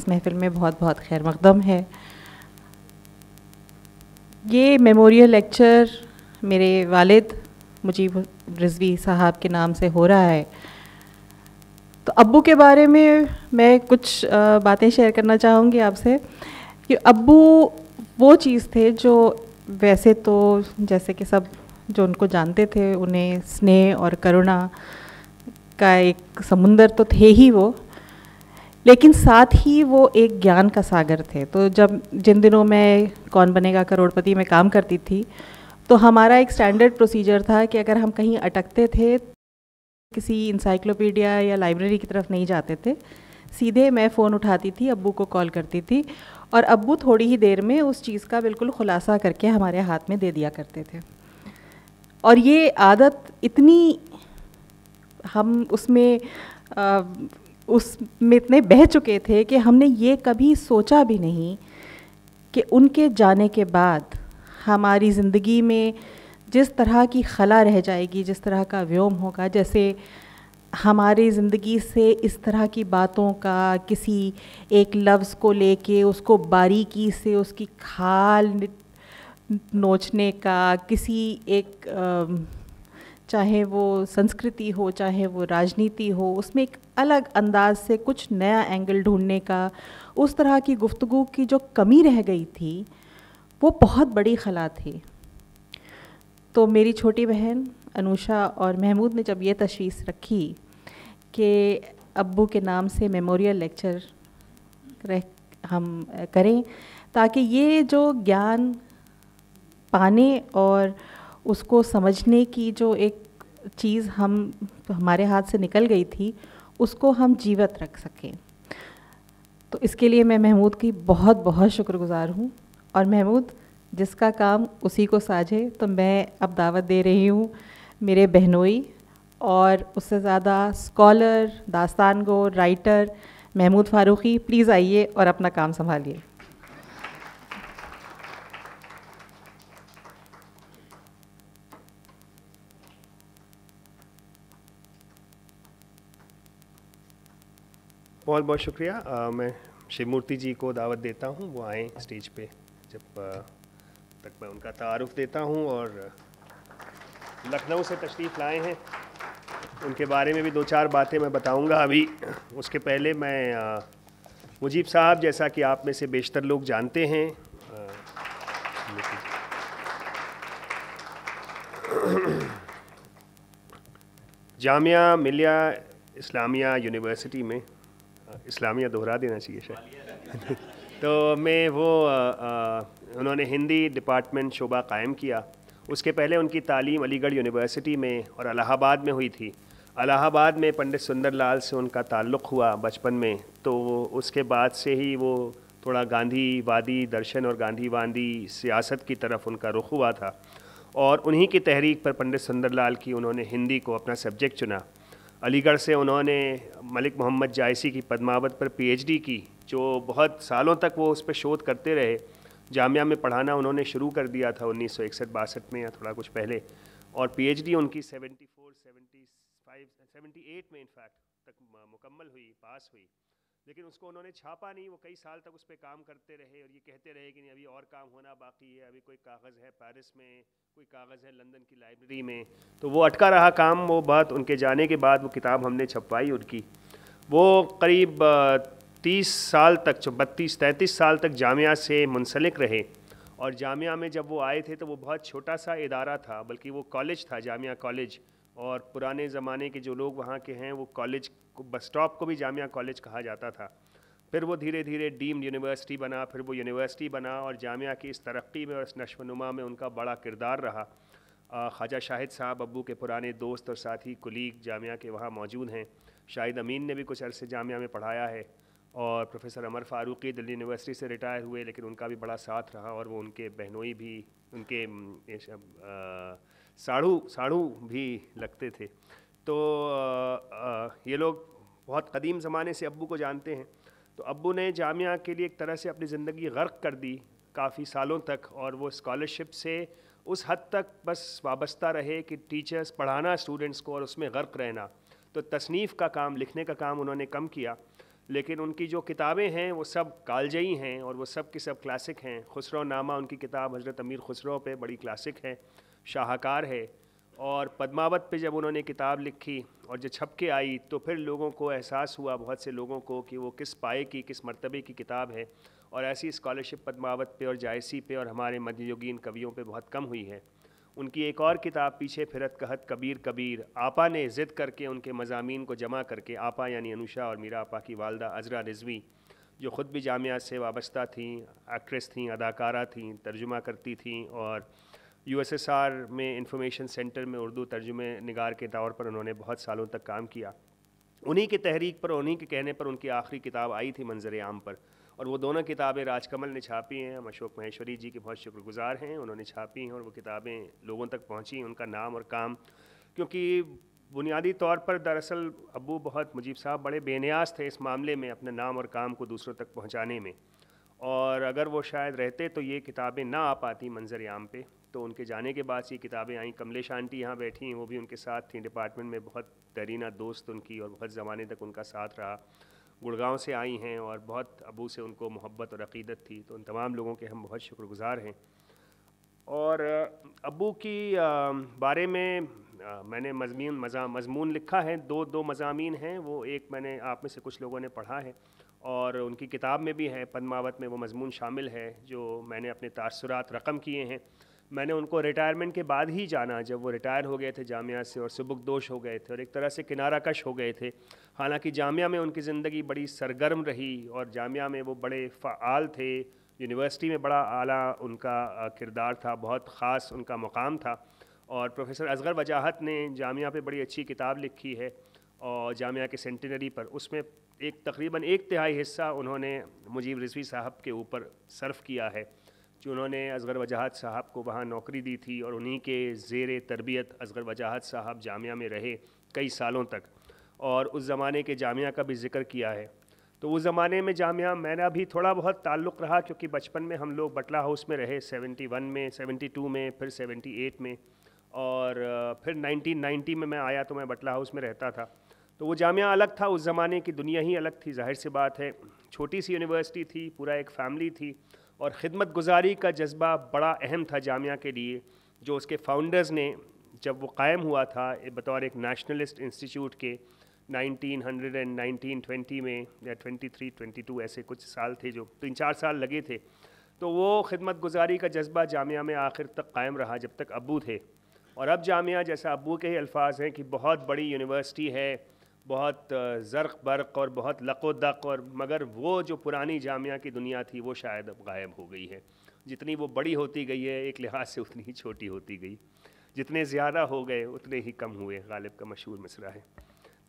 इस महफिल में बहुत बहुत खैर मकदम है ये मेमोरियल लेक्चर मेरे वालिद मुजीब रिजवी साहब के नाम से हो रहा है तो अब्बू के बारे में मैं कुछ बातें शेयर करना चाहूँगी आपसे कि अब्बू वो चीज़ थे जो वैसे तो जैसे कि सब जो उनको जानते थे उन्हें स्नेह और करुणा का एक समुंदर तो थे ही वो लेकिन साथ ही वो एक ज्ञान का सागर थे तो जब जिन दिनों मैं कौन बनेगा करोड़पति में काम करती थी तो हमारा एक स्टैंडर्ड प्रोसीजर था कि अगर हम कहीं अटकते थे किसी इंसाइक्लोपीडिया या लाइब्रेरी की तरफ नहीं जाते थे सीधे मैं फ़ोन उठाती थी अब्बू को कॉल करती थी और अब्बू थोड़ी ही देर में उस चीज़ का बिल्कुल खुलासा करके हमारे हाथ में दे दिया करते थे और ये आदत इतनी हम उसमें उसमें इतने बह चुके थे कि हमने ये कभी सोचा भी नहीं कि उनके जाने के बाद हमारी ज़िंदगी में जिस तरह की खला रह जाएगी जिस तरह का व्योम होगा जैसे हमारी ज़िंदगी से इस तरह की बातों का किसी एक लफ्ज़ को लेके उसको बारीकी से उसकी खाल नोचने का किसी एक आ, चाहे वो संस्कृति हो चाहे वो राजनीति हो उसमें एक अलग अंदाज से कुछ नया एंगल ढूंढने का उस तरह की गुफ्तु की जो कमी रह गई थी वो बहुत बड़ी खला थी तो मेरी छोटी बहन अनुषा और महमूद ने जब ये तशीस रखी कि अब्बू के नाम से मेमोरियल लेक्चर रह हम करें ताकि ये जो ज्ञान पाने और उसको समझने की जो एक चीज़ हम हमारे हाथ से निकल गई थी उसको हम जीवत रख सकें तो इसके लिए मैं महमूद की बहुत बहुत शुक्रगुजार हूँ और महमूद जिसका काम उसी को साझे तो मैं अब दावत दे रही हूँ मेरे बहनोई और उससे ज़्यादा स्कॉलर दास्तान गो राइटर महमूद फ़ारूकी प्लीज़ आइए और अपना काम संभालिए बहुत बहुत शुक्रिया आ, मैं शिवमूर्ति जी को दावत देता हूँ वो आए स्टेज पे जब तक मैं उनका तारफ़ देता हूँ और लखनऊ से तशरीफ़ लाए हैं उनके बारे में भी दो चार बातें मैं बताऊंगा अभी उसके पहले मैं मुजीब साहब जैसा कि आप में से बेशतर लोग जानते हैं जामिया मिलिया इस्लामिया यूनिवर्सिटी में इस्लामिया दोहरा देना चाहिए शायद तो मैं वो आ, आ, उन्होंने हिंदी डिपार्टमेंट शोबा कायम किया उसके पहले उनकी तालीम अलीगढ़ यूनिवर्सिटी में और अलाहाबाद में हुई थी अलाहाबाद में पंडित सुंदरलाल से उनका ताल्लुक़ हुआ बचपन में तो उसके बाद से ही वो थोड़ा गांधीवादी दर्शन और गांधीवादी सियासत की तरफ उनका रुख हुआ था और उन्हीं की तहरीक पर पंडित सुंदरलाल की उन्होंने हिंदी को अपना सब्जेक्ट चुना अलीगढ़ से उन्होंने मलिक मोहम्मद जायसी की पदमावत पर पीएचडी की जो बहुत सालों तक वो उस पर शोध करते रहे जामिया में पढ़ाना उन्होंने शुरू कर दिया था उन्नीस सौ इकसठ बासठ में या थोड़ा कुछ पहले और पीएचडी उनकी 74, 75, 78 में इनफैक्ट तक मुकम्मल हुई पास हुई लेकिन उसको उन्होंने छापा नहीं वो कई साल तक उस पर काम करते रहे और ये कहते रहे कि नहीं अभी और काम होना बाकी है अभी कोई कागज़ है पेरिस में कोई कागज़ है लंदन की लाइब्रेरी में तो वो अटका रहा काम वो बात उनके जाने के बाद वो किताब हमने छपवाई उनकी वो करीब तीस साल तक बत्तीस तैंतीस साल तक जामिया से मुंसलिक रहे और जामिया में जब वो आए थे तो वो बहुत छोटा सा इदारा था बल्कि वो कॉलेज था जामिया कॉलेज और पुराने ज़माने के जो लोग वहाँ के हैं वो कॉलेज को बस स्टॉप को भी जामिया कॉलेज कहा जाता था फिर वो धीरे धीरे डीम्ड यूनिवर्सिटी बना फिर वो यूनिवर्सिटी बना और जामिया की इस तरक्की में और इस नशवनुमा में उनका बड़ा किरदार रहा ख्वाजा शाहिद साहब अबू के पुराने दोस्त और साथी कुलीग जामिया के वहाँ मौजूद हैं शाहिद अमीन ने भी कुछ अरसे जामिया में पढ़ाया है और प्रोफेसर अमर फ़ारूकी दिल्ली यूनिवर्सिटी से रिटायर हुए लेकिन उनका भी बड़ा साथ रहा और वो उनके बहनोई भी उनके साड़ू साड़ू भी लगते थे तो ये लोग बहुत कदीम ज़माने से अब्बू को जानते हैं तो अब्बू ने जामिया के लिए एक तरह से अपनी ज़िंदगी गर्क कर दी काफ़ी सालों तक और वो स्कॉलरशिप से उस हद तक बस वाबस्ता रहे कि टीचर्स पढ़ाना स्टूडेंट्स को और उसमें गर्क रहना तो तसनीफ़ का काम लिखने का काम उन्होंने कम किया लेकिन उनकी जो किताबें हैं वो सब कालजई हैं और वो सब की सब क्लासिक हैं खुसरो नामा उनकी किताब हज़रत अमीर खुसरो पे बड़ी क्लासिक है शाहकार है और पद्मावत पे जब उन्होंने किताब लिखी और जब छप के आई तो फिर लोगों को एहसास हुआ बहुत से लोगों को कि वो किस पाए की किस मरतबे की किताब है और ऐसी स्कॉलरशिप पद्मावत पे और जायसी पे और हमारे मध्ययुगीन कवियों पे बहुत कम हुई है उनकी एक और किताब पीछे फिरत कहत कबीर कबीर आपा ने ज़िद करके उनके मजामी को जमा करके आपा यानी अनुषा और मीरा आपा की वालदा अजरा रिजवी जो ख़ुद भी जामिया से वाबस्ता थी एक्ट्रेस थीं अदाकारा थीं तर्जुमा करती थी और यूएसएसआर में इंफॉर्मेशन सेंटर में उर्दू तर्जुमे निगार के तौर पर उन्होंने बहुत सालों तक काम किया उन्हीं के तहरीक पर उन्हीं के कहने पर उनकी आखिरी किताब आई थी मंजर आम पर और वो दोनों किताबें राजकमल ने छापी हैं हम अशोक महेश्वरी जी के बहुत शुक्रगुजार हैं उन्होंने छापी हैं और वो किताबें लोगों तक पहुँची उनका नाम और काम क्योंकि बुनियादी तौर पर दरअसल अबू बहुत मुजीब साहब बड़े बेनियाज थे इस मामले में अपने नाम और काम को दूसरों तक पहुँचाने में और अगर वो शायद रहते तो ये किताबें ना आ पाती मंजर आम पर तो उनके जाने के बाद ये किताबें आईं कमलेश आंटी यहाँ बैठी वो भी उनके साथ थी डिपार्टमेंट में बहुत दरीना दोस्त उनकी और बहुत ज़माने तक उनका साथ रहा गुड़गांव से आई हैं और बहुत अबू से उनको मोहब्बत और अकीदत थी तो उन तमाम लोगों के हम बहुत शुक्रगुज़ार हैं और अबू की बारे में मैंने मजमून मजा मजमून लिखा है दो दो मजामी हैं वो एक मैंने आप में से कुछ लोगों ने पढ़ा है और उनकी किताब में भी है पदमावत में वो मजमून शामिल है जो मैंने अपने तासरात रकम किए हैं मैंने उनको रिटायरमेंट के बाद ही जाना जब वो रिटायर हो गए थे जामिया से और सबकदोश हो गए थे और एक तरह से किनारा कश हो गए थे हालांकि जामिया में उनकी ज़िंदगी बड़ी सरगर्म रही और जामिया में वो बड़े फ़ाल थे यूनिवर्सिटी में बड़ा आला उनका किरदार था बहुत ख़ास उनका मुकाम था और प्रोफेसर असगर वजाहत ने जामिया पे बड़ी अच्छी किताब लिखी है और जामिया के सेंटिनरी पर उसमें एक तकरीबन एक तिहाई हिस्सा उन्होंने मुजीब रिजवी साहब के ऊपर सर्फ़ किया है कि उन्होंने असगर वजाहत साहब को वहाँ नौकरी दी थी और उन्हीं के जेर तरबियत असगर वजाहत साहब जामिया में रहे कई सालों तक और उस ज़माने के जामिया का भी जिक्र किया है तो उस ज़माने में जामिया मेरा भी थोड़ा बहुत ताल्लुक़ रहा क्योंकि बचपन में हम लोग बटला हाउस में रहे 71 में 72 में फिर 78 में और फिर 1990 में मैं आया तो मैं बटला हाउस में रहता था तो वो जामिया अलग था उस ज़माने की दुनिया ही अलग थी जाहिर सी बात है छोटी सी यूनिवर्सिटी थी पूरा एक फैमिली थी और ख़िदमत गुजारी का जज्बा बड़ा अहम था जामिया के लिए जो उसके फाउंडर्स ने जब वो कायम हुआ था बतौर एक नेशनलिस्ट इंस्टीट्यूट के हंड्रेड एंड ट्वेंटी में या 23, 22 ऐसे कुछ साल थे जो तीन चार साल लगे थे तो वो खिदमत गुजारी का जज्बा जामिया में आखिर तक कायम रहा जब तक अबू थे और अब जामिया जैसा अबू के ही अल्फाज हैं कि बहुत बड़ी यूनिवर्सिटी है बहुत ज़र्क बरक और बहुत लको दक और मगर वो जो पुरानी जामिया की दुनिया थी वो शायद अब गायब हो गई है जितनी वो बड़ी होती गई है एक लिहाज से उतनी ही छोटी होती गई जितने ज़्यादा हो गए उतने ही कम हुए गालिब का मशहूर मिसरा है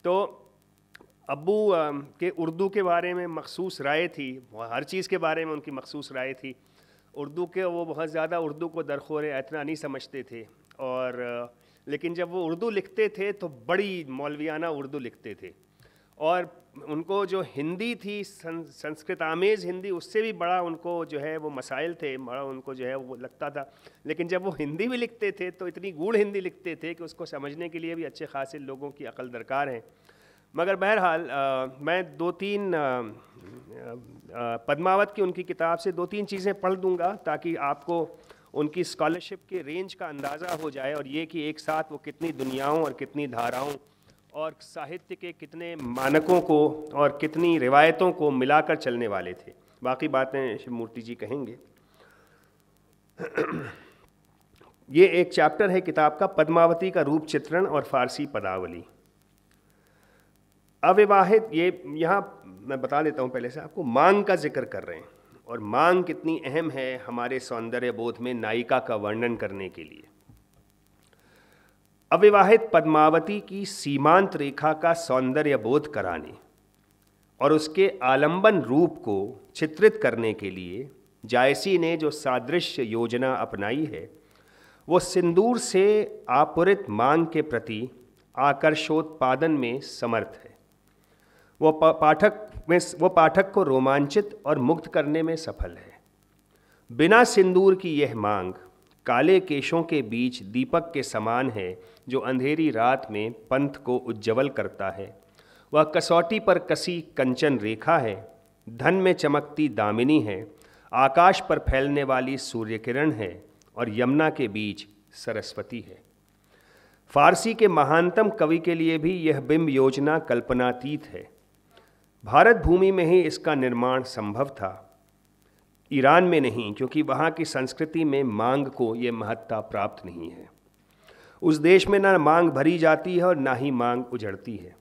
तो अबू के उर्दू के बारे में मखसूस राय थी हर चीज़ के बारे में उनकी मखसूस राय थी उर्दू के वो बहुत ज़्यादा उर्दू को दरखोर एतना नहीं समझते थे और लेकिन जब वो उर्दू लिखते थे तो बड़ी मौलवियाना उर्दू लिखते थे और उनको जो हिंदी थी सं, संस्कृत आमेज़ हिंदी उससे भी बड़ा उनको जो है वो मसाइल थे बड़ा उनको जो है वो लगता था लेकिन जब वो हिंदी भी लिखते थे तो इतनी गूढ़ हिंदी लिखते थे कि उसको समझने के लिए भी अच्छे खासे लोगों की अकल दरकार है मगर बहरहाल मैं दो तीन आ, आ, पद्मावत की उनकी किताब से दो तीन चीज़ें पढ़ दूँगा ताकि आपको उनकी स्कॉलरशिप के रेंज का अंदाज़ा हो जाए और ये कि एक साथ वो कितनी दुनियाओं और कितनी धाराओं और साहित्य के कितने मानकों को और कितनी रिवायतों को मिलाकर चलने वाले थे बाकी बातें शिवमूर्ति जी कहेंगे ये एक चैप्टर है किताब का पद्मावती का रूप चित्रण और फारसी पदावली अविवाहित ये यहाँ मैं बता देता हूँ पहले से आपको मांग का जिक्र कर रहे हैं और मांग कितनी अहम है हमारे सौंदर्य बोध में नायिका का वर्णन करने के लिए अविवाहित पद्मावती की सीमांत रेखा का सौंदर्य बोध कराने और उसके आलंबन रूप को चित्रित करने के लिए जायसी ने जो सादृश्य योजना अपनाई है वो सिंदूर से आपूरित मांग के प्रति आकर्षोत्पादन में समर्थ है वो पाठक में वो पाठक को रोमांचित और मुक्त करने में सफल है बिना सिंदूर की यह मांग काले केशों के बीच दीपक के समान है जो अंधेरी रात में पंथ को उज्जवल करता है वह कसौटी पर कसी कंचन रेखा है धन में चमकती दामिनी है आकाश पर फैलने वाली सूर्य किरण है और यमुना के बीच सरस्वती है फारसी के महानतम कवि के लिए भी यह बिंब योजना कल्पनातीत है भारत भूमि में ही इसका निर्माण संभव था ईरान में नहीं क्योंकि वहाँ की संस्कृति में मांग को ये महत्ता प्राप्त नहीं है उस देश में ना मांग भरी जाती है और ना ही मांग उजड़ती है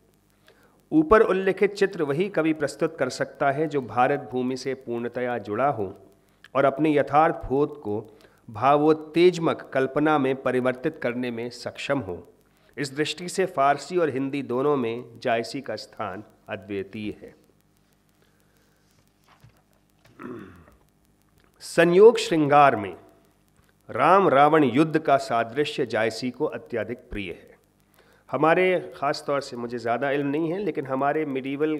ऊपर उल्लिखित चित्र वही कवि प्रस्तुत कर सकता है जो भारत भूमि से पूर्णतया जुड़ा हो और अपने यथार्थ बोध को भावोत्तेजमक कल्पना में परिवर्तित करने में सक्षम हो इस दृष्टि से फारसी और हिंदी दोनों में जायसी का स्थान अद्वितीय है संयोग श्रृंगार में राम रावण युद्ध का सादृश्य जायसी को अत्यधिक प्रिय है हमारे ख़ास तौर से मुझे ज़्यादा इल्म नहीं है लेकिन हमारे मिडीवल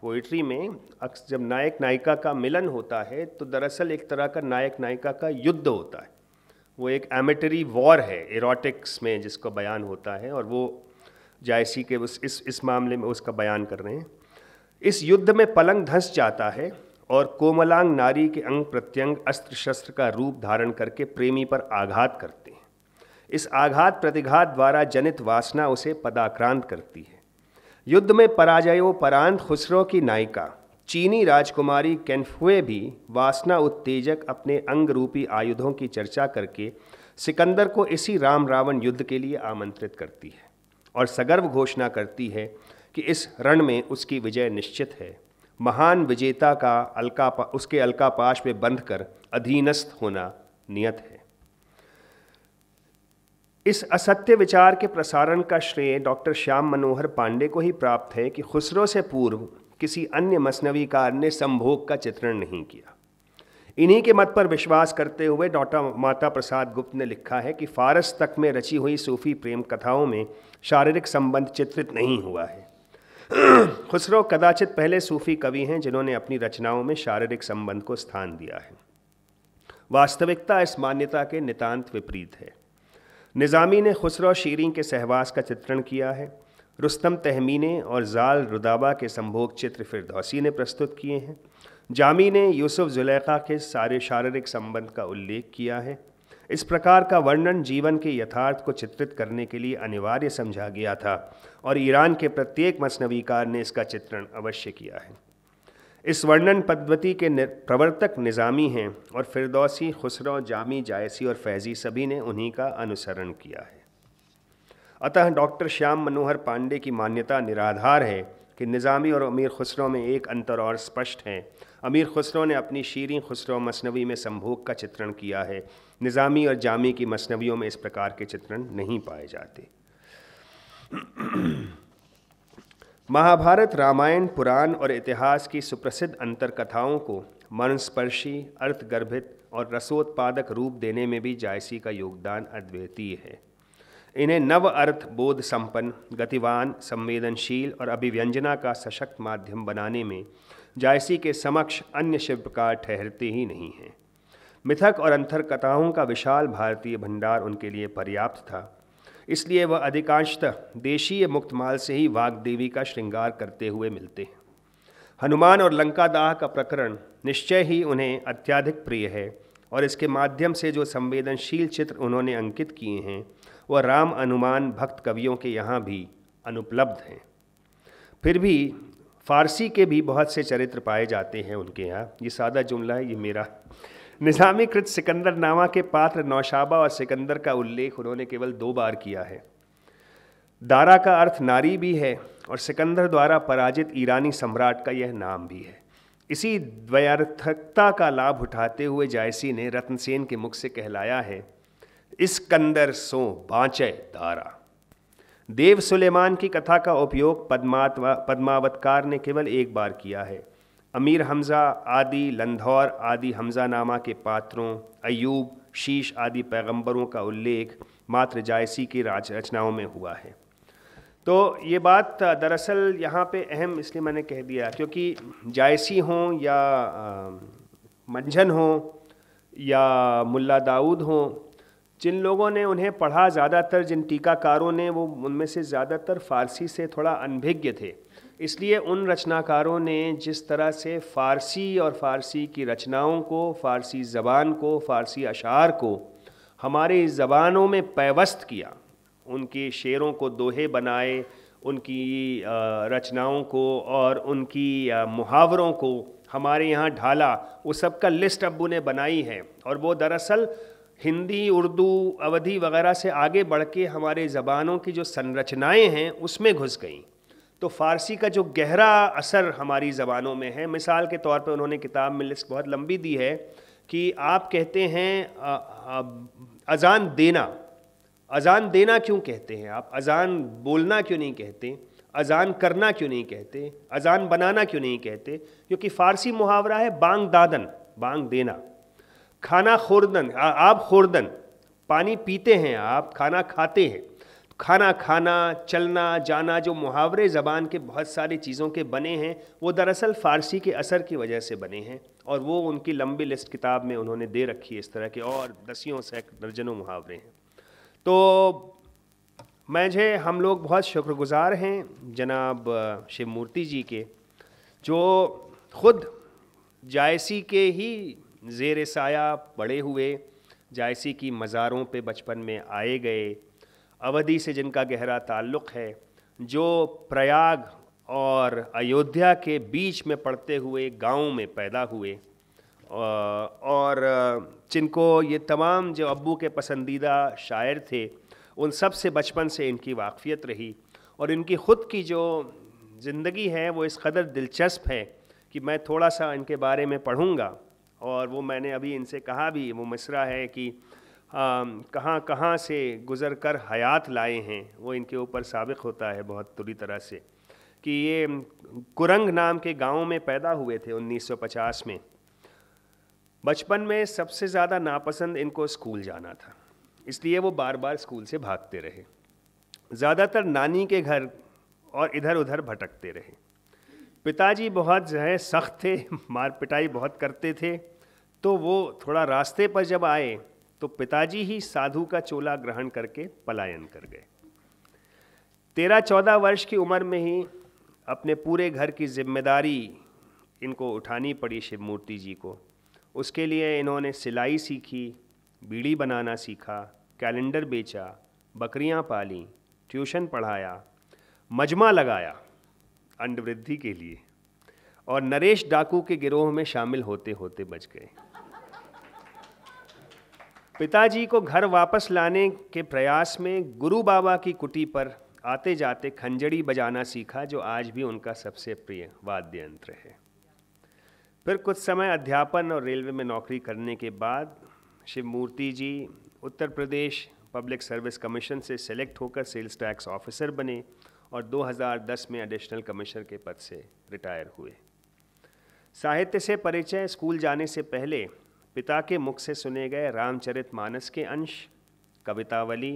पोइट्री में अक्सर जब नायक नायिका का मिलन होता है तो दरअसल एक तरह का नायक नायिका का युद्ध होता है वो एक एमेटरी वॉर है एरोटिक्स में जिसको बयान होता है और वो जायसी के उस इस इस मामले में उसका बयान कर रहे हैं इस युद्ध में पलंग धंस जाता है और कोमलांग नारी के अंग प्रत्यंग अस्त्र शस्त्र का रूप धारण करके प्रेमी पर आघात करते हैं इस आघात प्रतिघात द्वारा जनित वासना उसे पदाक्रांत करती है युद्ध में पराजयोपरांत खुसरो की नायिका चीनी राजकुमारी कैनफुए भी वासना उत्तेजक अपने अंग रूपी आयुधों की चर्चा करके सिकंदर को इसी राम रावण युद्ध के लिए आमंत्रित करती है और सगर्व घोषणा करती है कि इस रण में उसकी विजय निश्चित है महान विजेता का अलका उसके अलकापाश में बंध कर अधीनस्थ होना नियत है इस असत्य विचार के प्रसारण का श्रेय डॉक्टर श्याम मनोहर पांडे को ही प्राप्त है कि खुसरो से पूर्व किसी अन्य मसनवीकार ने संभोग का चित्रण नहीं किया इन्हीं के मत पर विश्वास करते हुए डॉक्टर माता प्रसाद गुप्त ने लिखा है कि फारस तक में रची हुई सूफी प्रेम कथाओं में शारीरिक संबंध चित्रित नहीं हुआ है खुसरो कदाचित पहले सूफी कवि हैं जिन्होंने अपनी रचनाओं में शारीरिक संबंध को स्थान दिया है वास्तविकता इस मान्यता के नितांत विपरीत है निज़ामी ने खुसरो शीरी के सहवास का चित्रण किया है रुस्तम तहमीने और जाल रुदाबा के संभोग चित्र फिरदौसी ने प्रस्तुत किए हैं जामी ने यूसुफ जुलेखा के सारे शारीरिक संबंध का उल्लेख किया है इस प्रकार का वर्णन जीवन के यथार्थ को चित्रित करने के लिए अनिवार्य समझा गया था और ईरान के प्रत्येक मसनवीकार ने इसका चित्रण अवश्य किया है इस वर्णन पद्धति के प्रवर्तक निज़ामी हैं और फिरदौसी खुसरो जामी जायसी और फैज़ी सभी ने उन्हीं का अनुसरण किया है अतः डॉक्टर श्याम मनोहर पांडे की मान्यता निराधार है कि निज़ामी और अमीर खुसरो में एक अंतर और स्पष्ट है अमीर खुसरो ने अपनी शीरी खुसरो मसनवी में संभोग का चित्रण किया है निज़ामी और जामी की मसनवियों में इस प्रकार के चित्रण नहीं पाए जाते महाभारत रामायण पुराण और इतिहास की सुप्रसिद्ध अंतर कथाओं को मनस्पर्शी अर्थगर्भित और रसोत्पादक रूप देने में भी जायसी का योगदान अद्वितीय है इन्हें नव अर्थ बोध संपन्न गतिवान संवेदनशील और अभिव्यंजना का सशक्त माध्यम बनाने में जायसी के समक्ष अन्य शिल्पकार ठहरते ही नहीं हैं मिथक और अंथर कथाओं का विशाल भारतीय भंडार उनके लिए पर्याप्त था इसलिए वह अधिकांशतः देशीय मुक्तमाल से ही वाग्देवी का श्रृंगार करते हुए मिलते हैं हनुमान और लंकादाह का प्रकरण निश्चय ही उन्हें अत्याधिक प्रिय है और इसके माध्यम से जो संवेदनशील चित्र उन्होंने अंकित किए हैं वह राम अनुमान भक्त कवियों के यहाँ भी अनुपलब्ध हैं फिर भी फारसी के भी बहुत से चरित्र पाए जाते हैं उनके यहाँ ये सादा जुमला है ये मेरा निज़ामीकृत सिकंदर नामा के पात्र नौशाबा और सिकंदर का उल्लेख उन्होंने केवल दो बार किया है दारा का अर्थ नारी भी है और सिकंदर द्वारा पराजित ईरानी सम्राट का यह नाम भी है इसी द्वयार्थकता का लाभ उठाते हुए जायसी ने रत्नसेन के मुख से कहलाया है इस कंदर सो बाँचे दारा देव सुलेमान की कथा का उपयोग पद्मात्मा पद्मावतकार ने केवल एक बार किया है अमीर हमज़ा आदि लंधौर आदि हमज़ा नामा के पात्रों अयूब शीश आदि पैगंबरों का उल्लेख मात्र जायसी की रचनाओं में हुआ है तो ये बात दरअसल यहाँ पे अहम इसलिए मैंने कह दिया क्योंकि जायसी हों या मंझन हों या मुल्ला दाऊद हों जिन लोगों ने उन्हें पढ़ा ज़्यादातर जिन टीकाकारों ने वो उनमें से ज़्यादातर फारसी से थोड़ा अनभिज्ञ थे इसलिए उन रचनाकारों ने जिस तरह से फ़ारसी और फ़ारसी की रचनाओं को फ़ारसी ज़बान को फ़ारसी अशार को हमारी ज़बानों में पैवस्त किया उनके शेरों को दोहे बनाए उनकी रचनाओं को और उनकी मुहावरों को हमारे यहाँ ढाला वो सब का लिस्ट अबू ने बनाई है और वो दरअसल हिंदी उर्दू अवधि वगैरह से आगे बढ़ के हमारे ज़बानों की जो संरचनाएं हैं उसमें घुस गई तो फ़ारसी का जो गहरा असर हमारी ज़बानों में है मिसाल के तौर पे उन्होंने किताब में लिस्ट बहुत लंबी दी है कि आप कहते हैं अज़ान देना अज़ान देना क्यों कहते हैं आप अज़ान बोलना क्यों नहीं कहते अज़ान करना क्यों नहीं कहते अज़ान बनाना क्यों नहीं कहते क्योंकि फ़ारसी मुहावरा है बांग दादन बांग देना खाना खोरदन आप खोरदन पानी पीते हैं आप खाना खाते हैं तो खाना खाना चलना जाना जो मुहावरे ज़बान के बहुत सारी चीज़ों के बने हैं वो दरअसल फ़ारसी के असर की वजह से बने हैं और वो उनकी लंबी लिस्ट किताब में उन्होंने दे रखी है इस तरह के और दसियों से दर्जनों मुहावरे हैं तो जे हम लोग बहुत शुक्रगुज़ार हैं जनाब शिव मूर्ति जी के जो खुद जायसी के ही जेर साया पड़े हुए जायसी की मज़ारों पे बचपन में आए गए अवधि से जिनका गहरा ताल्लुक़ है जो प्रयाग और अयोध्या के बीच में पड़ते हुए गांव में पैदा हुए और जिनको ये तमाम जो अबू के पसंदीदा शायर थे उन सब से बचपन से इनकी वाकफ़ियत रही और इनकी ख़ुद की जो ज़िंदगी है वो इस कदर दिलचस्प है कि मैं थोड़ा सा इनके बारे में पढ़ूँगा और वो मैंने अभी इनसे कहा भी वो मिसरा है कि कहाँ कहाँ से गुज़र कर हयात लाए हैं वो इनके ऊपर सबक होता है बहुत बुरी तरह से कि ये कुरंग नाम के गांव में पैदा हुए थे 1950 में बचपन में सबसे ज़्यादा नापसंद इनको स्कूल जाना था इसलिए वो बार बार स्कूल से भागते रहे ज़्यादातर नानी के घर और इधर उधर भटकते रहे पिताजी बहुत जो है सख्त थे मार पिटाई बहुत करते थे तो वो थोड़ा रास्ते पर जब आए तो पिताजी ही साधु का चोला ग्रहण करके पलायन कर गए तेरह चौदह वर्ष की उम्र में ही अपने पूरे घर की जिम्मेदारी इनको उठानी पड़ी शिव मूर्ति जी को उसके लिए इन्होंने सिलाई सीखी बीड़ी बनाना सीखा कैलेंडर बेचा बकरियां पाली ट्यूशन पढ़ाया मजमा लगाया अंडवृद्धि के लिए और नरेश डाकू के गिरोह में शामिल होते होते बच गए पिताजी को घर वापस लाने के प्रयास में गुरु बाबा की कुटी पर आते जाते खंजड़ी बजाना सीखा जो आज भी उनका सबसे प्रिय वाद्य यंत्र है फिर कुछ समय अध्यापन और रेलवे में नौकरी करने के बाद Shivmurti ji Uttar Pradesh public service commission से सेलेक्ट होकर सेल्स टैक्स ऑफिसर बने और 2010 में एडिशनल कमिश्नर के पद से रिटायर हुए साहित्य से परिचय स्कूल जाने से पहले पिता के मुख से सुने गए रामचरित मानस के अंश कवितावली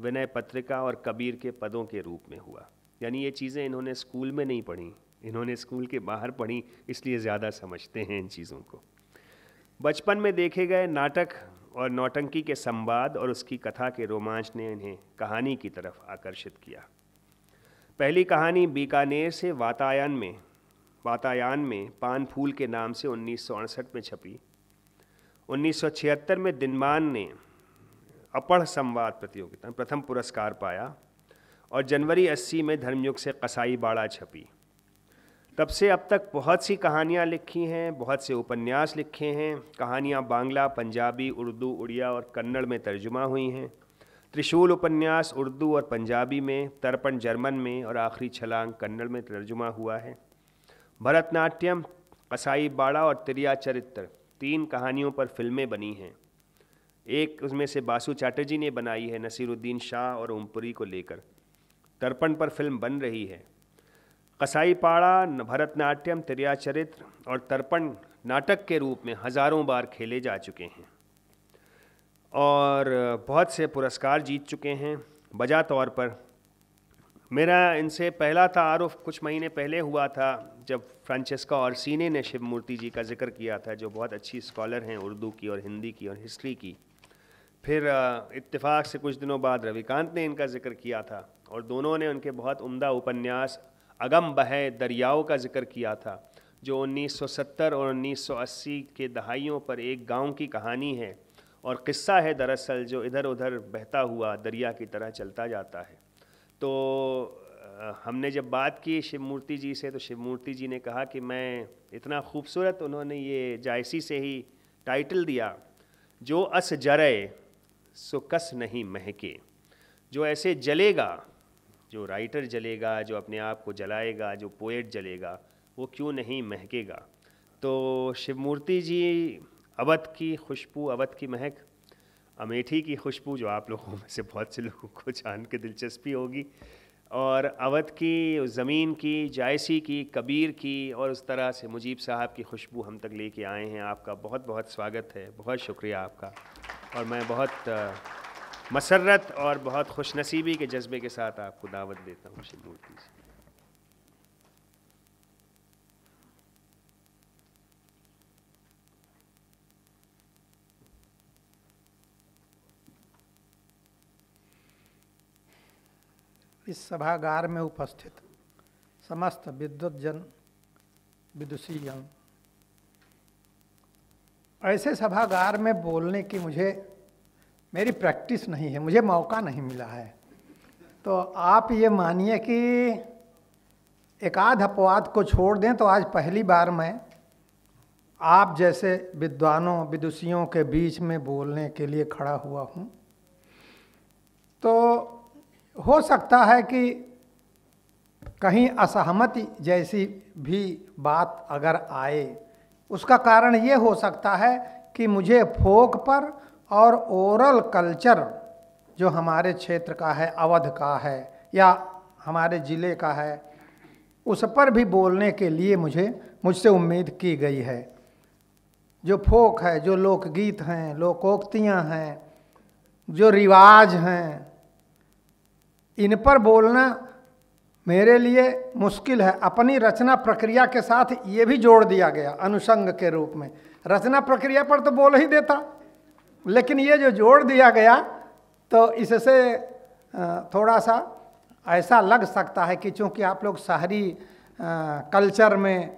विनय पत्रिका और कबीर के पदों के रूप में हुआ यानी ये चीज़ें इन्होंने स्कूल में नहीं पढ़ी इन्होंने स्कूल के बाहर पढ़ी इसलिए ज़्यादा समझते हैं इन चीज़ों को बचपन में देखे गए नाटक और नौटंकी के संवाद और उसकी कथा के रोमांच ने इन्हें कहानी की तरफ आकर्षित किया पहली कहानी बीकानेर से वातायन में वातायन में पान फूल के नाम से उन्नीस में छपी उन्नीस में दिनमान ने अपढ़ संवाद प्रतियोगिता प्रथम पुरस्कार पाया और जनवरी 80 में धर्मयुग से कसाई बाड़ा छपी तब से अब तक बहुत सी कहानियाँ लिखी हैं बहुत से उपन्यास लिखे हैं कहानियाँ बांग्ला पंजाबी उर्दू उड़िया और कन्नड़ में तर्जुमा हुई हैं त्रिशूल उपन्यास उर्दू और पंजाबी में तर्पण जर्मन में और आखिरी छलांग कन्नड़ में तर्जुमा हुआ है भरतनाट्यम कसाई बाड़ा और त्रिया चरित्र तीन कहानियों पर फिल्में बनी हैं एक उसमें से बासु चैटर्जी ने बनाई है नसीरुद्दीन शाह और ओमपुरी को लेकर तर्पण पर फिल्म बन रही है कसाईपाड़ा भरतनाट्यम चरित्र और तर्पण नाटक के रूप में हज़ारों बार खेले जा चुके हैं और बहुत से पुरस्कार जीत चुके हैं बजा तौर पर मेरा इनसे पहला तारफ़ कुछ महीने पहले हुआ था जब फ्रांचेस्का और सीने ने शिवमूर्ति जी का जिक्र किया था जो बहुत अच्छी स्कॉलर हैं उर्दू की और हिंदी की और हिस्ट्री की फिर इत्तेफाक से कुछ दिनों बाद रविकांत ने इनका जिक्र किया था और दोनों ने उनके बहुत उम्दा उपन्यास अगम बहे दरियाओं का जिक्र किया था जो 1970 और 1980 के दहाइयों पर एक गांव की कहानी है और किस्सा है दरअसल जो इधर उधर बहता हुआ दरिया की तरह चलता जाता है तो हमने जब बात की शिवमूर्ति जी से तो शिवमूर्ति जी ने कहा कि मैं इतना खूबसूरत उन्होंने ये जायसी से ही टाइटल दिया जो अस जरे सो कस नहीं महके जो ऐसे जलेगा जो राइटर जलेगा जो अपने आप को जलाएगा जो पोएट जलेगा वो क्यों नहीं महकेगा तो शिवमूर्ति जी अवध की खुशबू अवध की महक अमेठी की खुशबू जो आप लोगों में से बहुत से लोगों को जान के दिलचस्पी होगी और अवध की ज़मीन की जायसी की कबीर की और उस तरह से मुजीब साहब की खुशबू हम तक लेके आए हैं आपका बहुत बहुत स्वागत है बहुत शुक्रिया आपका और मैं बहुत मसरत और बहुत खुशनसीबी के जज्बे के साथ आपको दावत देता हूँ श्री मूर्ति से इस सभागार में उपस्थित समस्त विद्युत जन विदुषी जन ऐसे सभागार में बोलने की मुझे मेरी प्रैक्टिस नहीं है मुझे मौका नहीं मिला है तो आप ये मानिए कि एक आध अपवाद को छोड़ दें तो आज पहली बार मैं आप जैसे विद्वानों विदुषियों के बीच में बोलने के लिए खड़ा हुआ हूँ तो हो सकता है कि कहीं असहमति जैसी भी बात अगर आए उसका कारण ये हो सकता है कि मुझे फोक पर और ओरल कल्चर जो हमारे क्षेत्र का है अवध का है या हमारे ज़िले का है उस पर भी बोलने के लिए मुझे मुझसे उम्मीद की गई है जो फोक है जो लोकगीत हैं लोकोक्तियाँ हैं जो रिवाज हैं इन पर बोलना मेरे लिए मुश्किल है अपनी रचना प्रक्रिया के साथ ये भी जोड़ दिया गया अनुषंग के रूप में रचना प्रक्रिया पर तो बोल ही देता लेकिन ये जो जोड़ दिया गया तो इससे थोड़ा सा ऐसा लग सकता है कि चूँकि आप लोग शहरी कल्चर में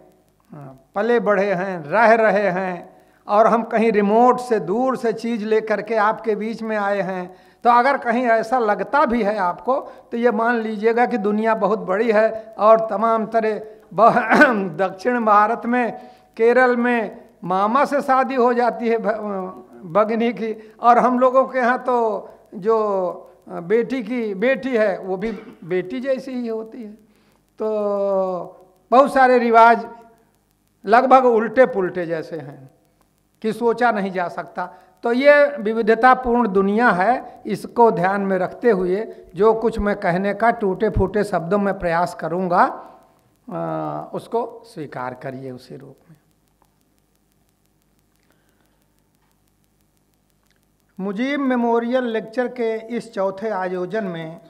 पले बढ़े हैं रह रहे हैं और हम कहीं रिमोट से दूर से चीज़ ले करके आपके बीच में आए हैं तो अगर कहीं ऐसा लगता भी है आपको तो ये मान लीजिएगा कि दुनिया बहुत बड़ी है और तमाम तरह दक्षिण भारत में केरल में मामा से शादी हो जाती है बगनी की और हम लोगों के यहाँ तो जो बेटी की बेटी है वो भी बेटी जैसी ही होती है तो बहुत सारे रिवाज लगभग उल्टे पुल्टे जैसे हैं कि सोचा नहीं जा सकता तो ये विविधतापूर्ण दुनिया है इसको ध्यान में रखते हुए जो कुछ मैं कहने का टूटे फूटे शब्दों में प्रयास करूँगा उसको स्वीकार करिए उसी रूप में मुजीब मेमोरियल लेक्चर के इस चौथे आयोजन में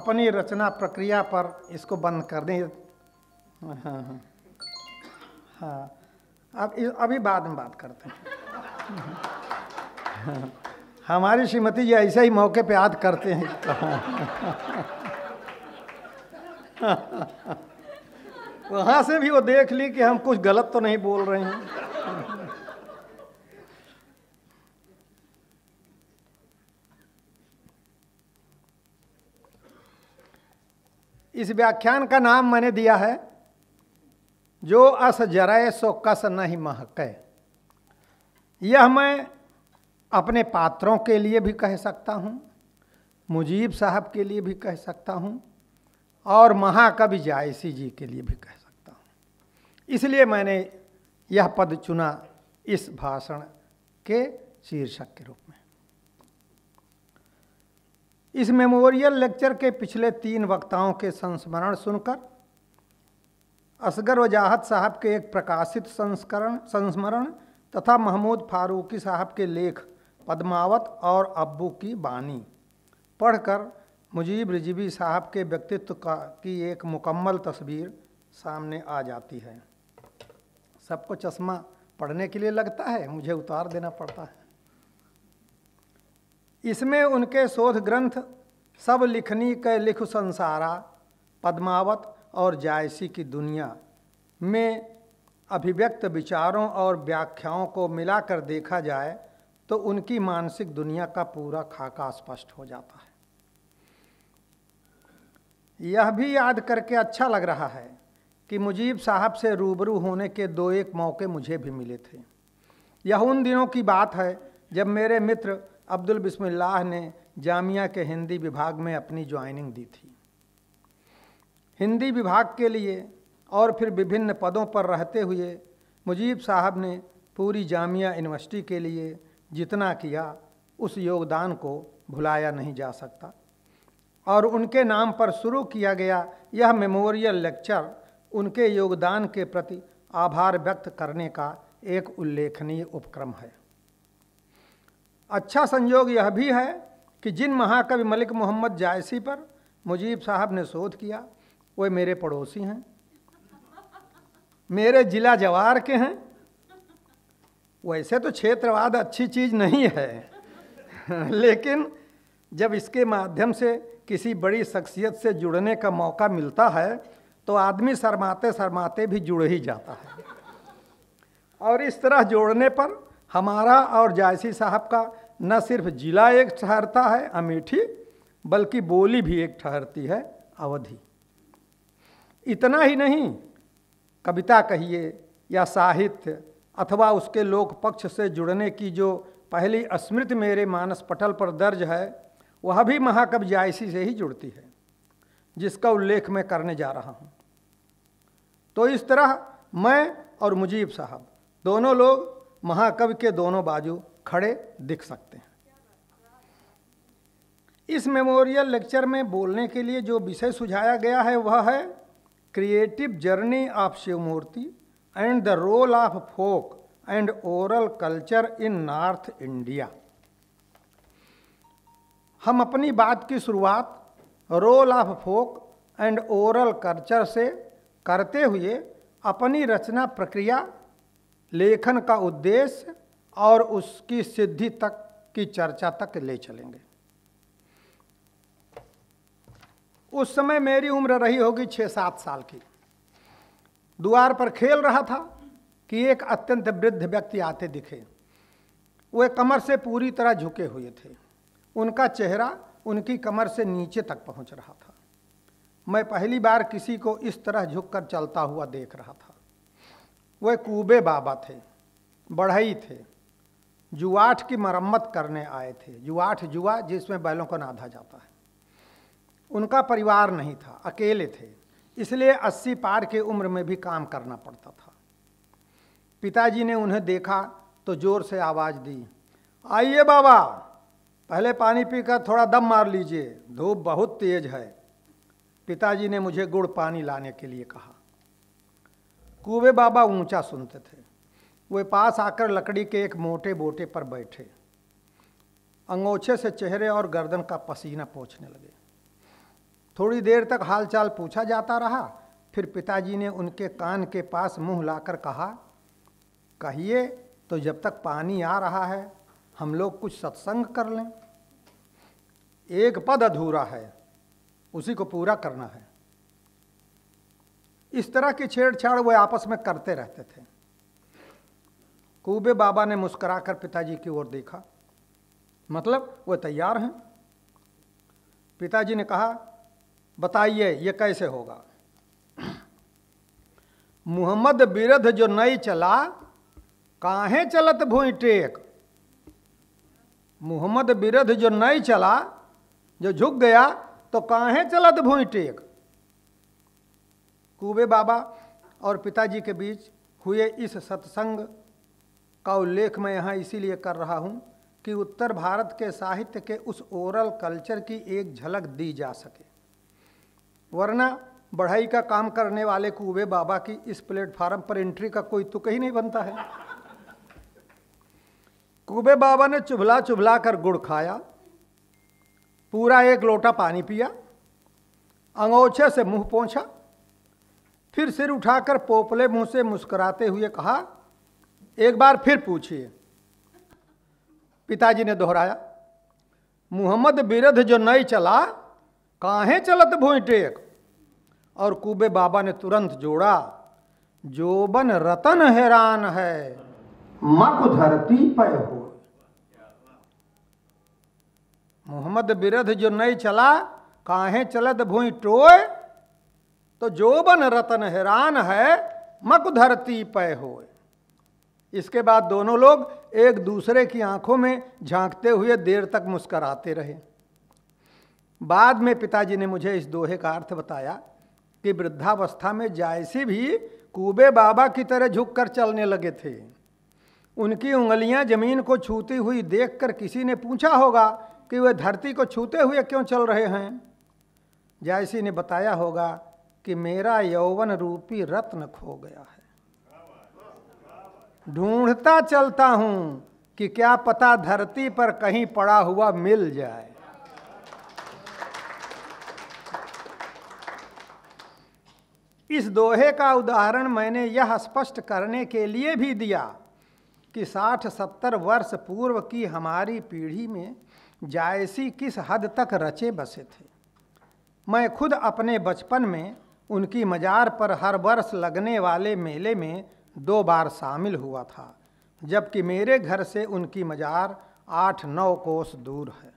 अपनी रचना प्रक्रिया पर इसको बंद कर दें हाँ हाँ हाँ अब अभी बाद में बात करते हैं हमारी श्रीमती जी ऐसे ही मौके पे याद करते हैं वहाँ से भी वो देख ली कि हम कुछ गलत तो नहीं बोल रहे हैं इस व्याख्यान का नाम मैंने दिया है जो अस जराय सो कस नहीं महक यह मैं अपने पात्रों के लिए भी कह सकता हूँ मुजीब साहब के लिए भी कह सकता हूँ और महाकवि जायसी जी के लिए भी कह सकता हूँ इसलिए मैंने यह पद चुना इस भाषण के शीर्षक के रूप में इस मेमोरियल लेक्चर के पिछले तीन वक्ताओं के संस्मरण सुनकर असगर वजाहत साहब के एक प्रकाशित संस्करण संस्मरण तथा महमूद फारूकी साहब के लेख पद्मावत और अब्बू की बानी पढ़कर मुजीब रिजवी साहब के व्यक्तित्व का की एक मुकम्मल तस्वीर सामने आ जाती है सबको चश्मा पढ़ने के लिए लगता है मुझे उतार देना पड़ता है इसमें उनके शोध ग्रंथ सब लिखनी के लिख संसारा पद्मावत और जायसी की दुनिया में अभिव्यक्त विचारों और व्याख्याओं को मिलाकर देखा जाए तो उनकी मानसिक दुनिया का पूरा खाका स्पष्ट हो जाता है यह भी याद करके अच्छा लग रहा है कि मुजीब साहब से रूबरू होने के दो एक मौके मुझे भी मिले थे यह उन दिनों की बात है जब मेरे मित्र अब्दुल बिस्मिल्लाह ने जामिया के हिंदी विभाग में अपनी ज्वाइनिंग दी थी हिंदी विभाग के लिए और फिर विभिन्न पदों पर रहते हुए मुजीब साहब ने पूरी जामिया यूनिवर्सिटी के लिए जितना किया उस योगदान को भुलाया नहीं जा सकता और उनके नाम पर शुरू किया गया यह मेमोरियल लेक्चर उनके योगदान के प्रति आभार व्यक्त करने का एक उल्लेखनीय उपक्रम है अच्छा संयोग यह भी है कि जिन महाकवि मलिक मोहम्मद जायसी पर मुजीब साहब ने शोध किया वे मेरे पड़ोसी हैं मेरे जिला जवार के हैं वैसे तो क्षेत्रवाद अच्छी चीज़ नहीं है लेकिन जब इसके माध्यम से किसी बड़ी शख्सियत से जुड़ने का मौका मिलता है तो आदमी शरमाते शरमाते भी जुड़ ही जाता है और इस तरह जोड़ने पर हमारा और जायसी साहब का न सिर्फ जिला एक ठहरता है अमेठी बल्कि बोली भी एक ठहरती है अवधि इतना ही नहीं कविता कहिए या साहित्य अथवा उसके लोक पक्ष से जुड़ने की जो पहली स्मृति मेरे मानस पटल पर दर्ज है वह भी महाकवि जायसी से ही जुड़ती है जिसका उल्लेख मैं करने जा रहा हूँ तो इस तरह मैं और मुजीब साहब दोनों लोग महाकवि के दोनों बाजू खड़े दिख सकते हैं इस मेमोरियल लेक्चर में बोलने के लिए जो विषय सुझाया गया है वह है creative journey of Shivmurti and the role of folk and oral culture in North India हम अपनी बात की शुरुआत role of folk and oral culture से करते हुए अपनी रचना प्रक्रिया लेखन का उद्देश्य और उसकी सिद्धि तक की चर्चा तक ले चलेंगे उस समय मेरी उम्र रही होगी छः सात साल की द्वार पर खेल रहा था कि एक अत्यंत वृद्ध व्यक्ति आते दिखे वे कमर से पूरी तरह झुके हुए थे उनका चेहरा उनकी कमर से नीचे तक पहुंच रहा था मैं पहली बार किसी को इस तरह झुककर चलता हुआ देख रहा था वह कूबे बाबा थे बढ़ई थे जुआठ की मरम्मत करने आए थे जुआठ जुआ जिसमें बैलों को नाधा जाता है उनका परिवार नहीं था अकेले थे इसलिए अस्सी पार के उम्र में भी काम करना पड़ता था पिताजी ने उन्हें देखा तो जोर से आवाज़ दी आइए बाबा पहले पानी पीकर थोड़ा दम मार लीजिए धूप बहुत तेज है पिताजी ने मुझे गुड़ पानी लाने के लिए कहा कुबे बाबा ऊंचा सुनते थे वे पास आकर लकड़ी के एक मोटे बोटे पर बैठे अंगोछे से चेहरे और गर्दन का पसीना पोछने लगे थोड़ी देर तक हालचाल पूछा जाता रहा फिर पिताजी ने उनके कान के पास मुंह लाकर कहा कहिए तो जब तक पानी आ रहा है हम लोग कुछ सत्संग कर लें एक पद अधूरा है उसी को पूरा करना है इस तरह की छेड़छाड़ वे आपस में करते रहते थे कुबे बाबा ने मुस्कुराकर पिताजी की ओर देखा मतलब वो तैयार हैं पिताजी ने कहा बताइए ये कैसे होगा मुहम्मद विरध जो नहीं चला काहे चलत भूई टेक मोहम्मद बिरध जो नहीं चला जो झुक गया तो काहे चलत भूई टेक कुबे बाबा और पिताजी के बीच हुए इस सत्संग का उल्लेख मैं यहाँ इसीलिए कर रहा हूँ कि उत्तर भारत के साहित्य के उस ओरल कल्चर की एक झलक दी जा सके वरना बढ़ाई का काम करने वाले कुबे बाबा की इस प्लेटफार्म पर एंट्री का कोई तुक ही नहीं बनता है कुबे बाबा ने चुभला चुभला कर गुड़ खाया पूरा एक लोटा पानी पिया अंगोछे से मुंह पहुंचा फिर सिर उठाकर पोपले मुंह से मुस्कुराते हुए कहा एक बार फिर पूछिए पिताजी ने दोहराया मुहम्मद बिरध जो नहीं चला काहे चलत भूई टेक और कुबे बाबा ने तुरंत जोड़ा जोबन रतन हैरान है मक धरती पर हो मोहम्मद बिरध जो नहीं चला काहे चलत भूई टोय तो जोबन रतन हैरान है मक धरती पय होए इसके बाद दोनों लोग एक दूसरे की आंखों में झांकते हुए देर तक मुस्कराते रहे बाद में पिताजी ने मुझे इस दोहे का अर्थ बताया कि वृद्धावस्था में जायसी भी कुबे बाबा की तरह झुककर चलने लगे थे उनकी उंगलियां जमीन को छूती हुई देखकर किसी ने पूछा होगा कि वे धरती को छूते हुए क्यों चल रहे हैं जायसी ने बताया होगा कि मेरा यौवन रूपी रत्न खो गया है ढूंढता चलता हूं कि क्या पता धरती पर कहीं पड़ा हुआ मिल जाए इस दोहे का उदाहरण मैंने यह स्पष्ट करने के लिए भी दिया कि 60-70 वर्ष पूर्व की हमारी पीढ़ी में जायसी किस हद तक रचे बसे थे मैं खुद अपने बचपन में उनकी मजार पर हर वर्ष लगने वाले मेले में दो बार शामिल हुआ था जबकि मेरे घर से उनकी मजार आठ नौ कोस दूर है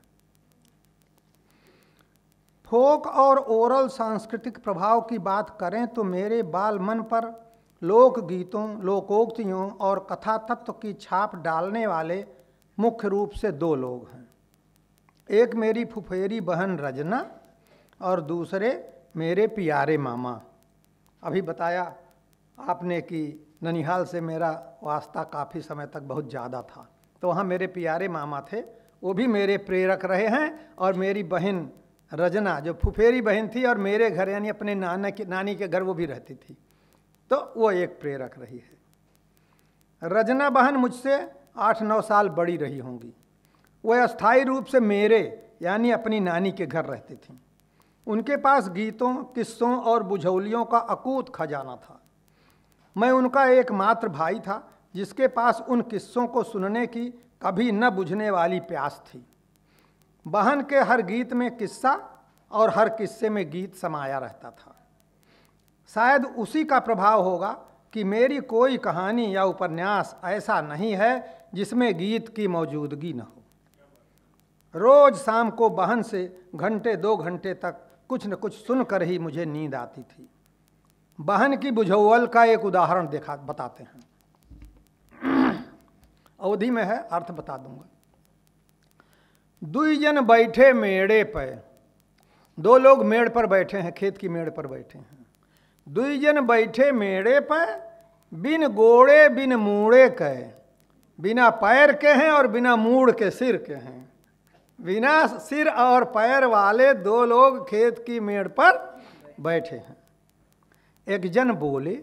फोक और ओरल सांस्कृतिक प्रभाव की बात करें तो मेरे बाल मन पर लोक गीतों लोकोक्तियों और कथा तत्व की छाप डालने वाले मुख्य रूप से दो लोग हैं एक मेरी फुफेरी बहन रजना और दूसरे मेरे प्यारे मामा अभी बताया आपने कि ननिहाल से मेरा वास्ता काफ़ी समय तक बहुत ज़्यादा था तो वहाँ मेरे प्यारे मामा थे वो भी मेरे प्रेरक रहे हैं और मेरी बहन रजना जो फुफेरी बहन थी और मेरे घर यानी अपने नाना के नानी के घर वो भी रहती थी तो वो एक प्रेरक रही है रजना बहन मुझसे आठ नौ साल बड़ी रही होंगी वह अस्थायी रूप से मेरे यानी अपनी नानी के घर रहती थी उनके पास गीतों किस्सों और बुझौलियों का अकूत खजाना था मैं उनका एकमात्र भाई था जिसके पास उन किस्सों को सुनने की कभी न बुझने वाली प्यास थी बहन के हर गीत में किस्सा और हर किस्से में गीत समाया रहता था शायद उसी का प्रभाव होगा कि मेरी कोई कहानी या उपन्यास ऐसा नहीं है जिसमें गीत की मौजूदगी न हो रोज शाम को बहन से घंटे दो घंटे तक कुछ न कुछ सुनकर ही मुझे नींद आती थी बहन की बुझौल का एक उदाहरण देखा बताते हैं अवधि में है अर्थ बता दूंगा दुई जन बैठे मेड़े पे दो लोग मेड़ पर बैठे हैं खेत की मेड़ पर बैठे हैं दुई जन बैठे मेड़े पे बिन गोड़े बिन मूड़े के बिना पैर के हैं और बिना मूड़ के सिर के हैं बिना सिर और पैर वाले दो लोग खेत की मेड़ पर बैठे हैं एक जन बोले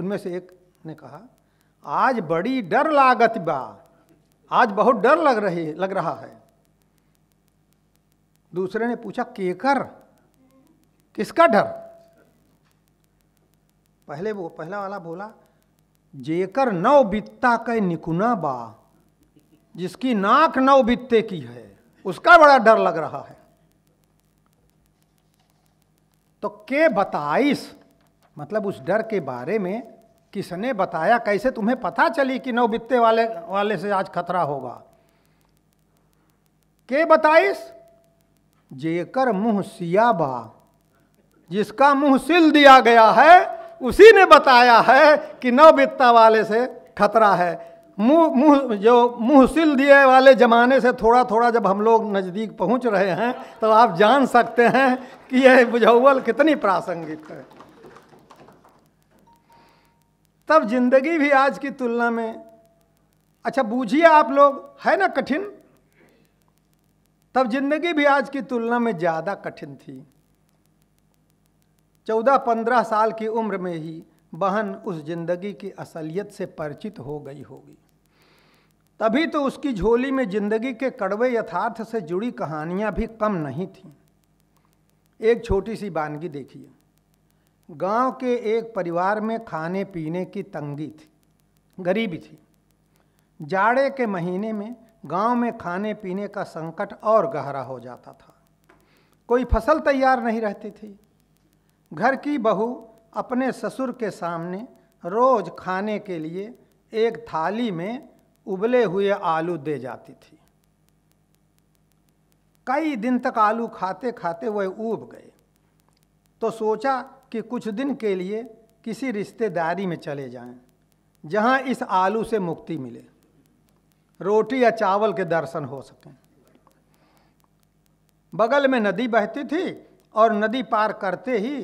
उनमें से एक ने कहा आज बड़ी डर लागत बा आज बहुत डर लग रही लग रहा है दूसरे ने पूछा केकर किसका डर पहले वो पहला वाला बोला जेकर नौ बित्ता का निकुना बा जिसकी नाक नौ बित्ते की है उसका बड़ा डर लग रहा है तो के बताइस मतलब उस डर के बारे में किसने बताया कैसे तुम्हें पता चली कि नौबित्ते वाले वाले से आज खतरा होगा के बताइस जेकर मुंह सियाबा जिसका मुंह सिल दिया गया है उसी ने बताया है कि नौबित्ता वाले से खतरा है मुँह मुँह जो मुहसिल दिए वाले ज़माने से थोड़ा थोड़ा जब हम लोग नज़दीक पहुंच रहे हैं तो आप जान सकते हैं कि यह बुझौल कितनी प्रासंगिक है तब जिंदगी भी आज की तुलना में अच्छा बूझिए आप लोग है ना कठिन तब जिंदगी भी आज की तुलना में ज़्यादा कठिन थी चौदह पंद्रह साल की उम्र में ही बहन उस जिंदगी की असलियत से परिचित हो गई होगी तभी तो उसकी झोली में जिंदगी के कड़वे यथार्थ से जुड़ी कहानियां भी कम नहीं थीं एक छोटी सी बानगी देखिए गांव के एक परिवार में खाने पीने की तंगी थी गरीबी थी जाड़े के महीने में गांव में खाने पीने का संकट और गहरा हो जाता था कोई फसल तैयार नहीं रहती थी घर की बहू अपने ससुर के सामने रोज खाने के लिए एक थाली में उबले हुए आलू दे जाती थी कई दिन तक आलू खाते खाते वह ऊब गए तो सोचा कि कुछ दिन के लिए किसी रिश्तेदारी में चले जाएं, जहां इस आलू से मुक्ति मिले रोटी या चावल के दर्शन हो सकें बगल में नदी बहती थी और नदी पार करते ही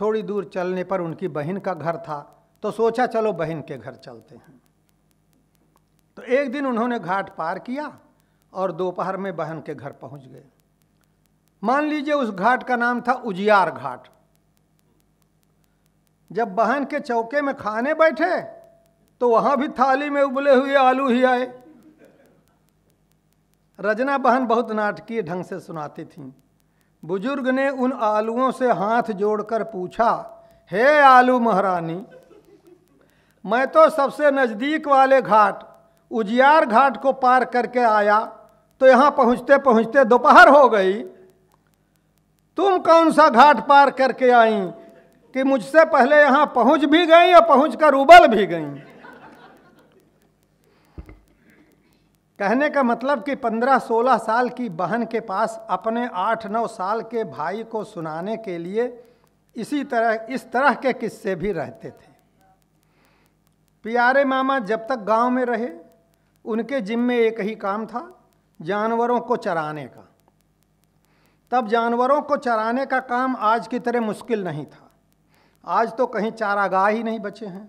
थोड़ी दूर चलने पर उनकी बहन का घर था तो सोचा चलो बहन के घर चलते हैं तो एक दिन उन्होंने घाट पार किया और दोपहर में बहन के घर पहुंच गए मान लीजिए उस घाट का नाम था उजियार घाट जब बहन के चौके में खाने बैठे तो वहां भी थाली में उबले हुए आलू ही आए रजना बहन बहुत नाटकीय ढंग से सुनाती थीं बुजुर्ग ने उन आलुओं से हाथ जोड़कर पूछा हे आलू महारानी मैं तो सबसे नज़दीक वाले घाट उजियार घाट को पार करके आया तो यहाँ पहुँचते पहुँचते दोपहर हो गई तुम कौन सा घाट पार करके आई कि मुझसे पहले यहाँ पहुँच भी गई और पहुँच कर उबल भी गई कहने का मतलब कि 15-16 साल की बहन के पास अपने 8-9 साल के भाई को सुनाने के लिए इसी तरह इस तरह के किस्से भी रहते थे प्यारे मामा जब तक गांव में रहे उनके जिम्मे एक ही काम था जानवरों को चराने का तब जानवरों को चराने का काम आज की तरह मुश्किल नहीं था आज तो कहीं चारागाह ही नहीं बचे हैं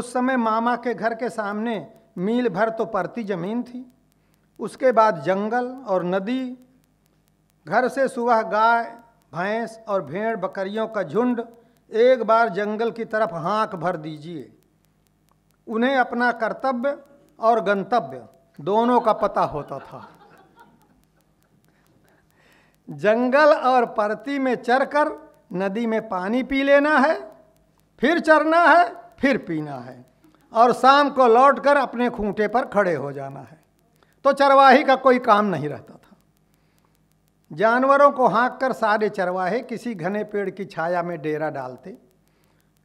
उस समय मामा के घर के सामने मील भर तो परती जमीन थी उसके बाद जंगल और नदी घर से सुबह गाय भैंस और भेड़ बकरियों का झुंड एक बार जंगल की तरफ हाँक भर दीजिए उन्हें अपना कर्तव्य और गंतव्य दोनों का पता होता था जंगल और परती में चरकर नदी में पानी पी लेना है फिर चरना है फिर पीना है और शाम को लौटकर अपने खूंटे पर खड़े हो जाना है तो चरवाही का कोई काम नहीं रहता था जानवरों को हाँक कर सारे चरवाहे किसी घने पेड़ की छाया में डेरा डालते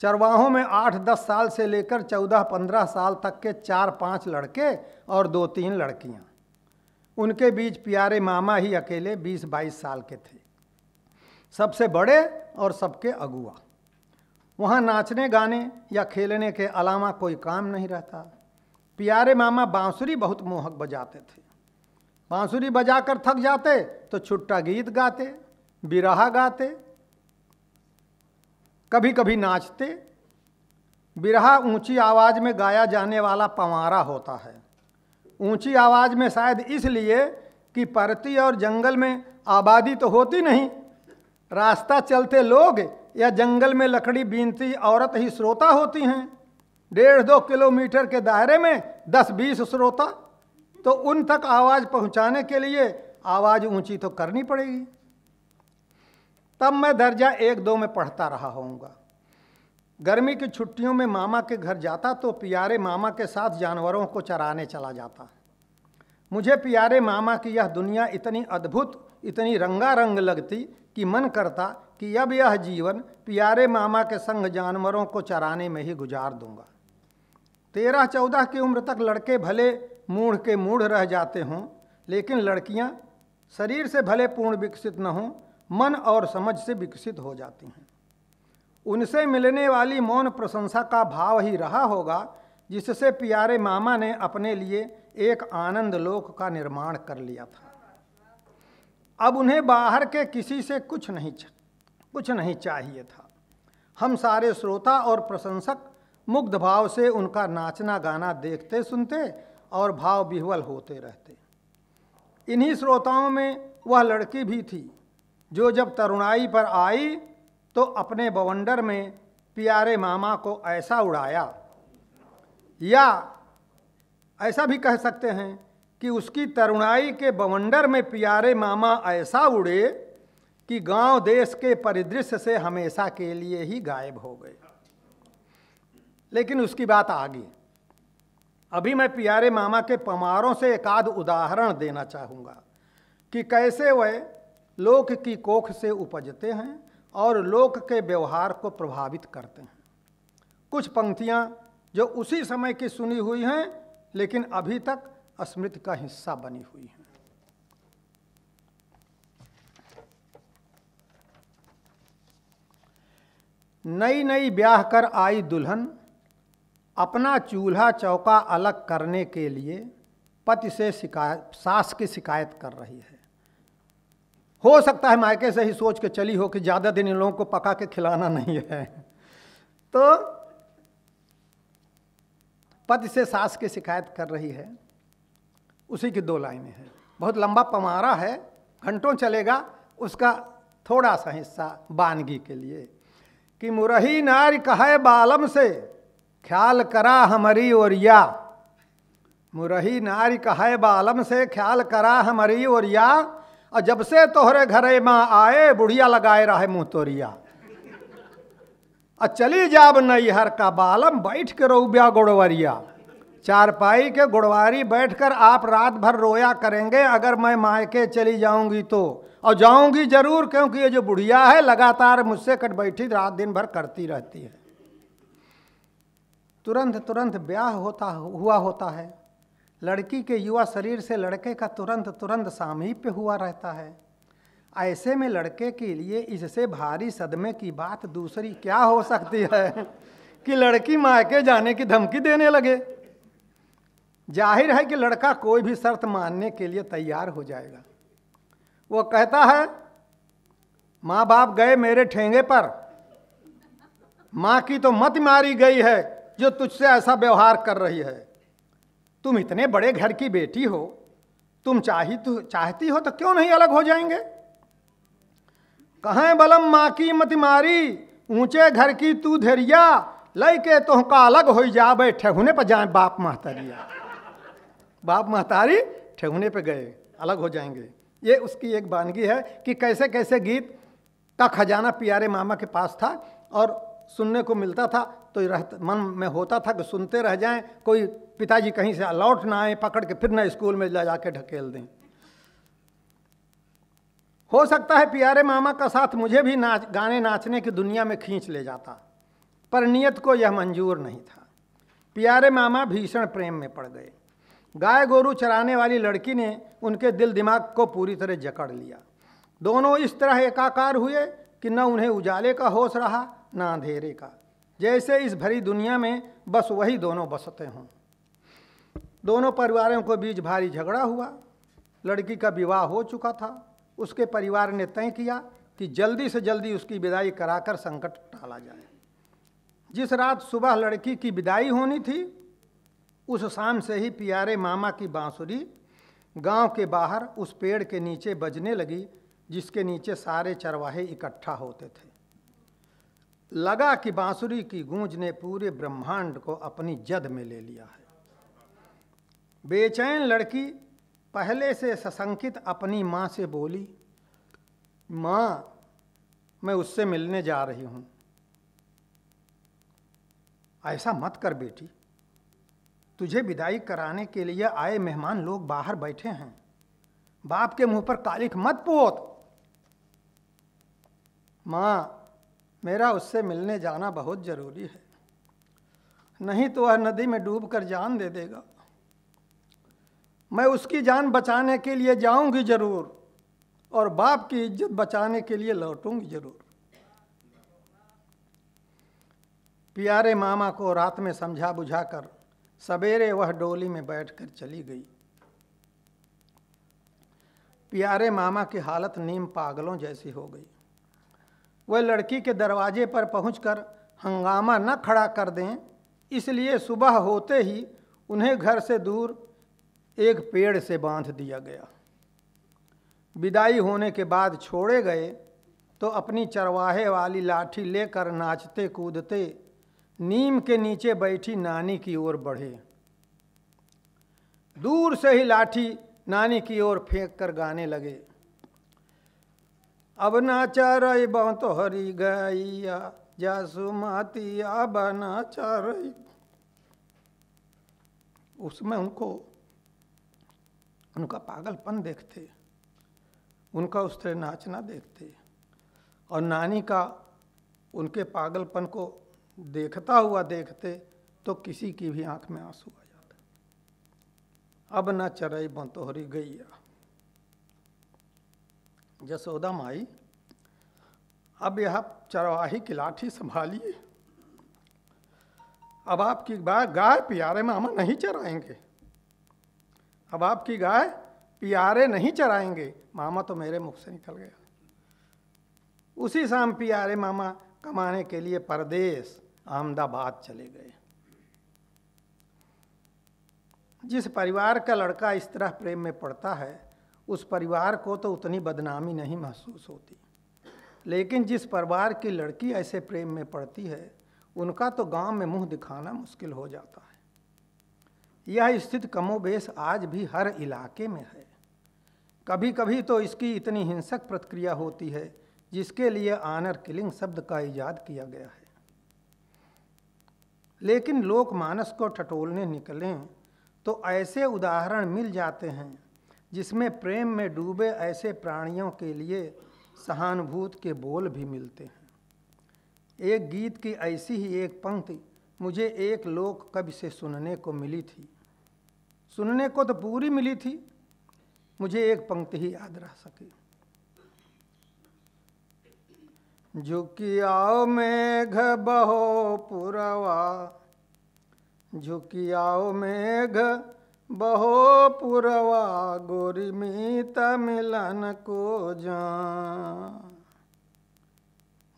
चरवाहों में आठ दस साल से लेकर चौदह पंद्रह साल तक के चार पांच लड़के और दो तीन लड़कियां उनके बीच प्यारे मामा ही अकेले बीस बाईस साल के थे सबसे बड़े और सबके अगुआ वहाँ नाचने गाने या खेलने के अलावा कोई काम नहीं रहता प्यारे मामा बांसुरी बहुत मोहक बजाते थे बांसुरी बजाकर थक जाते तो छुट्टा गीत गाते बिरहा गाते कभी कभी नाचते बिरहा ऊंची आवाज़ में गाया जाने वाला पंवारा होता है ऊंची आवाज़ में शायद इसलिए कि परती और जंगल में आबादी तो होती नहीं रास्ता चलते लोग या जंगल में लकड़ी बीनती औरत ही श्रोता होती हैं डेढ़ दो किलोमीटर के दायरे में दस बीस श्रोता तो उन तक आवाज़ पहुंचाने के लिए आवाज़ ऊंची तो करनी पड़ेगी तब मैं दर्जा एक दो में पढ़ता रहा होऊंगा गर्मी की छुट्टियों में मामा के घर जाता तो प्यारे मामा के साथ जानवरों को चराने चला जाता मुझे प्यारे मामा की यह दुनिया इतनी अद्भुत इतनी रंगारंग लगती कि मन करता कि अब यह जीवन प्यारे मामा के संग जानवरों को चराने में ही गुजार दूंगा तेरह चौदह की उम्र तक लड़के भले मूढ़ के मूढ़ रह जाते हों लेकिन लड़कियां शरीर से भले पूर्ण विकसित न हों मन और समझ से विकसित हो जाती हैं उनसे मिलने वाली मौन प्रशंसा का भाव ही रहा होगा जिससे प्यारे मामा ने अपने लिए एक आनंद लोक का निर्माण कर लिया था अब उन्हें बाहर के किसी से कुछ नहीं कुछ नहीं चाहिए था हम सारे श्रोता और प्रशंसक मुग्ध भाव से उनका नाचना गाना देखते सुनते और भाव विह्वल होते रहते इन्हीं श्रोताओं में वह लड़की भी थी जो जब तरुणाई पर आई तो अपने बवंडर में प्यारे मामा को ऐसा उड़ाया या ऐसा भी कह सकते हैं कि उसकी तरुणाई के बवंडर में प्यारे मामा ऐसा उड़े कि गांव देश के परिदृश्य से हमेशा के लिए ही गायब हो गए लेकिन उसकी बात आगे अभी मैं प्यारे मामा के पमारों से एक आध उदाहरण देना चाहूँगा कि कैसे वह लोक की कोख से उपजते हैं और लोक के व्यवहार को प्रभावित करते हैं कुछ पंक्तियाँ जो उसी समय की सुनी हुई हैं लेकिन अभी तक स्मृति का हिस्सा बनी हुई हैं नई नई ब्याह कर आई दुल्हन अपना चूल्हा चौका अलग करने के लिए पति से शिकायत सास की शिकायत कर रही है हो सकता है मायके से ही सोच के चली हो कि ज़्यादा दिन इन लोगों को पका के खिलाना नहीं है तो पति से सास की शिकायत कर रही है उसी की दो लाइनें हैं बहुत लंबा पमारा है घंटों चलेगा उसका थोड़ा सा हिस्सा बानगी के लिए कि मुरही नार कहे बालम से ख्याल करा हमारी ओरिया मुरही नार कहे बालम से ख्याल करा हमारी ओरिया और जब से तोहरे घरे माँ आए बुढ़िया लगाए रहे मुँह तोरिया और चली जाब नैहर का बालम बैठ के रो ब्या गोड़वरिया चारपाई के गुड़वारी बैठकर आप रात भर रोया करेंगे अगर मैं मायके चली जाऊंगी तो और जाऊंगी जरूर क्योंकि ये जो बुढ़िया है लगातार मुझसे कट बैठी रात दिन भर करती रहती है तुरंत तुरंत ब्याह होता हुआ होता है लड़की के युवा शरीर से लड़के का तुरंत तुरंत सामीप्य हुआ रहता है ऐसे में लड़के के लिए इससे भारी सदमे की बात दूसरी क्या हो सकती है कि लड़की मायके जाने की धमकी देने लगे जाहिर है कि लड़का कोई भी शर्त मानने के लिए तैयार हो जाएगा वो कहता है माँ बाप गए मेरे ठेंगे पर माँ की तो मत मारी गई है जो तुझसे ऐसा व्यवहार कर रही है तुम इतने बड़े घर की बेटी हो तुम चाही तो चाहती हो तो क्यों नहीं अलग हो जाएंगे कहें बलम माँ की मत मारी ऊंचे घर की तू धैरिया लय के तोह का अलग हो जा बैठे होने पर जाए बाप महतरिया बाप महतारी ठेहुने पे गए अलग हो जाएंगे ये उसकी एक बानगी है कि कैसे कैसे गीत का खजाना प्यारे मामा के पास था और सुनने को मिलता था तो रह मन में होता था कि सुनते रह जाएं कोई पिताजी कहीं से अलौट ना आए पकड़ के फिर ना स्कूल में ले जाके ढकेल दें हो सकता है प्यारे मामा का साथ मुझे भी नाच गाने नाचने की दुनिया में खींच ले जाता पर नियत को यह मंजूर नहीं था प्यारे मामा भीषण प्रेम में पड़ गए गाय गोरू चराने वाली लड़की ने उनके दिल दिमाग को पूरी तरह जकड़ लिया दोनों इस तरह एकाकार हुए कि न उन्हें उजाले का होश रहा न अंधेरे का जैसे इस भरी दुनिया में बस वही दोनों बसते हों दोनों परिवारों के बीच भारी झगड़ा हुआ लड़की का विवाह हो चुका था उसके परिवार ने तय किया कि जल्दी से जल्दी उसकी विदाई कराकर संकट टाला जाए जिस रात सुबह लड़की की विदाई होनी थी उस शाम से ही प्यारे मामा की बांसुरी गांव के बाहर उस पेड़ के नीचे बजने लगी जिसके नीचे सारे चरवाहे इकट्ठा होते थे लगा कि बांसुरी की गूंज ने पूरे ब्रह्मांड को अपनी जद में ले लिया है बेचैन लड़की पहले से सशंकित अपनी माँ से बोली माँ मैं उससे मिलने जा रही हूँ ऐसा मत कर बेटी तुझे विदाई कराने के लिए आए मेहमान लोग बाहर बैठे हैं बाप के मुंह पर कालिख मत पोत माँ मेरा उससे मिलने जाना बहुत जरूरी है नहीं तो वह नदी में डूब कर जान दे देगा मैं उसकी जान बचाने के लिए जाऊंगी जरूर और बाप की इज्जत बचाने के लिए लौटूंगी जरूर प्यारे मामा को रात में समझा बुझा कर सवेरे वह डोली में बैठकर चली गई प्यारे मामा की हालत नीम पागलों जैसी हो गई वह लड़की के दरवाजे पर पहुंचकर हंगामा न खड़ा कर दें इसलिए सुबह होते ही उन्हें घर से दूर एक पेड़ से बांध दिया गया विदाई होने के बाद छोड़े गए तो अपनी चरवाहे वाली लाठी लेकर नाचते कूदते नीम के नीचे बैठी नानी की ओर बढ़े दूर से ही लाठी नानी की ओर फेंक कर गाने लगे अब ना चारई बहु तो हरी गैया जासुमती अब ना चारई उसमें उनको उनका पागलपन देखते उनका उस तरह नाचना देखते और नानी का उनके पागलपन को देखता हुआ देखते तो किसी की भी आंख में आंसू आ जाता अब न चरई बंतोहरी गैया जसोदा माई अब यह चरवाही की लाठी संभालिए अब आपकी गाय गाय मामा में हम नहीं चराएंगे अब आपकी गाय प्यारे नहीं चराएंगे मामा तो मेरे मुख से निकल गया उसी शाम प्यारे मामा कमाने के लिए परदेश अहमदाबाद चले गए जिस परिवार का लड़का इस तरह प्रेम में पड़ता है उस परिवार को तो उतनी बदनामी नहीं महसूस होती लेकिन जिस परिवार की लड़की ऐसे प्रेम में पड़ती है उनका तो गांव में मुंह दिखाना मुश्किल हो जाता है यह स्थित कमोबेश आज भी हर इलाके में है कभी कभी तो इसकी इतनी हिंसक प्रतिक्रिया होती है जिसके लिए आनर किलिंग शब्द का ईजाद किया गया है लेकिन लोक मानस को ठटोलने निकलें तो ऐसे उदाहरण मिल जाते हैं जिसमें प्रेम में डूबे ऐसे प्राणियों के लिए सहानुभूत के बोल भी मिलते हैं एक गीत की ऐसी ही एक पंक्ति मुझे एक लोक कवि से सुनने को मिली थी सुनने को तो पूरी मिली थी मुझे एक पंक्ति ही याद रह सकी झुकियाओ मेघ बहो पुरवा झुकियाओ मेघ बहो पुरवा गोरी मीत मिलन को जान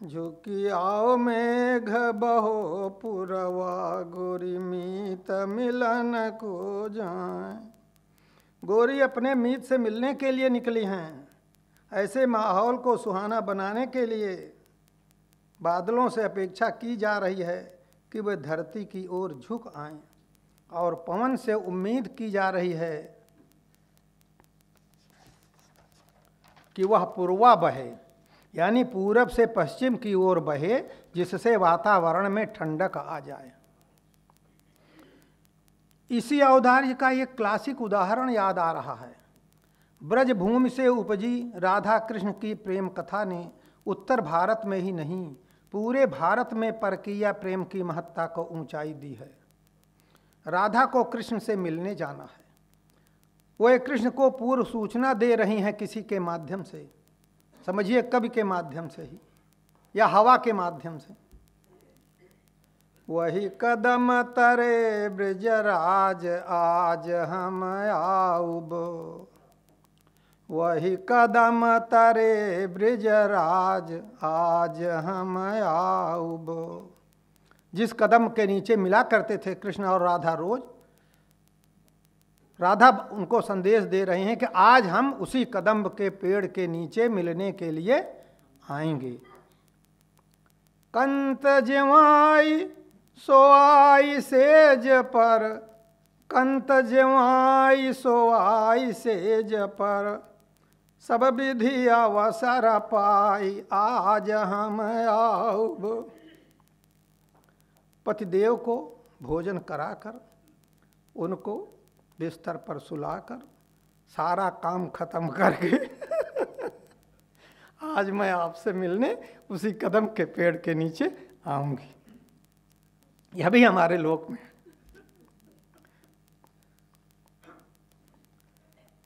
झुकियाओ मेघ बहो पुरवा गोरी मीत मिलन को जाए गोरी अपने मीत से मिलने के लिए निकली हैं ऐसे माहौल को सुहाना बनाने के लिए बादलों से अपेक्षा की जा रही है कि वे धरती की ओर झुक आए और पवन से उम्मीद की जा रही है कि वह पूर्वा बहे यानी पूरब से पश्चिम की ओर बहे जिससे वातावरण में ठंडक आ जाए इसी औदार्य का एक क्लासिक उदाहरण याद आ रहा है ब्रजभूमि से उपजी राधा कृष्ण की प्रेम कथा ने उत्तर भारत में ही नहीं पूरे भारत में परकिया प्रेम की महत्ता को ऊंचाई दी है राधा को कृष्ण से मिलने जाना है एक कृष्ण को पूर्व सूचना दे रही हैं किसी के माध्यम से समझिए कवि के माध्यम से ही या हवा के माध्यम से वही कदम तरे ब्रजराज आज हम आऊ वही कदम तरे ब्रजराज आज हम आऊब जिस कदम के नीचे मिला करते थे कृष्ण और राधा रोज राधा उनको संदेश दे रहे हैं कि आज हम उसी कदम के पेड़ के नीचे मिलने के लिए आएंगे कंत जवाई आई सेज पर कंत जवाई आई सेज पर सब विधि अवसर पाई आज हम आऊब पतिदेव को भोजन कराकर उनको बिस्तर पर सुलाकर सारा काम खत्म करके आज मैं आपसे मिलने उसी कदम के पेड़ के नीचे आऊंगी यह भी हमारे लोक में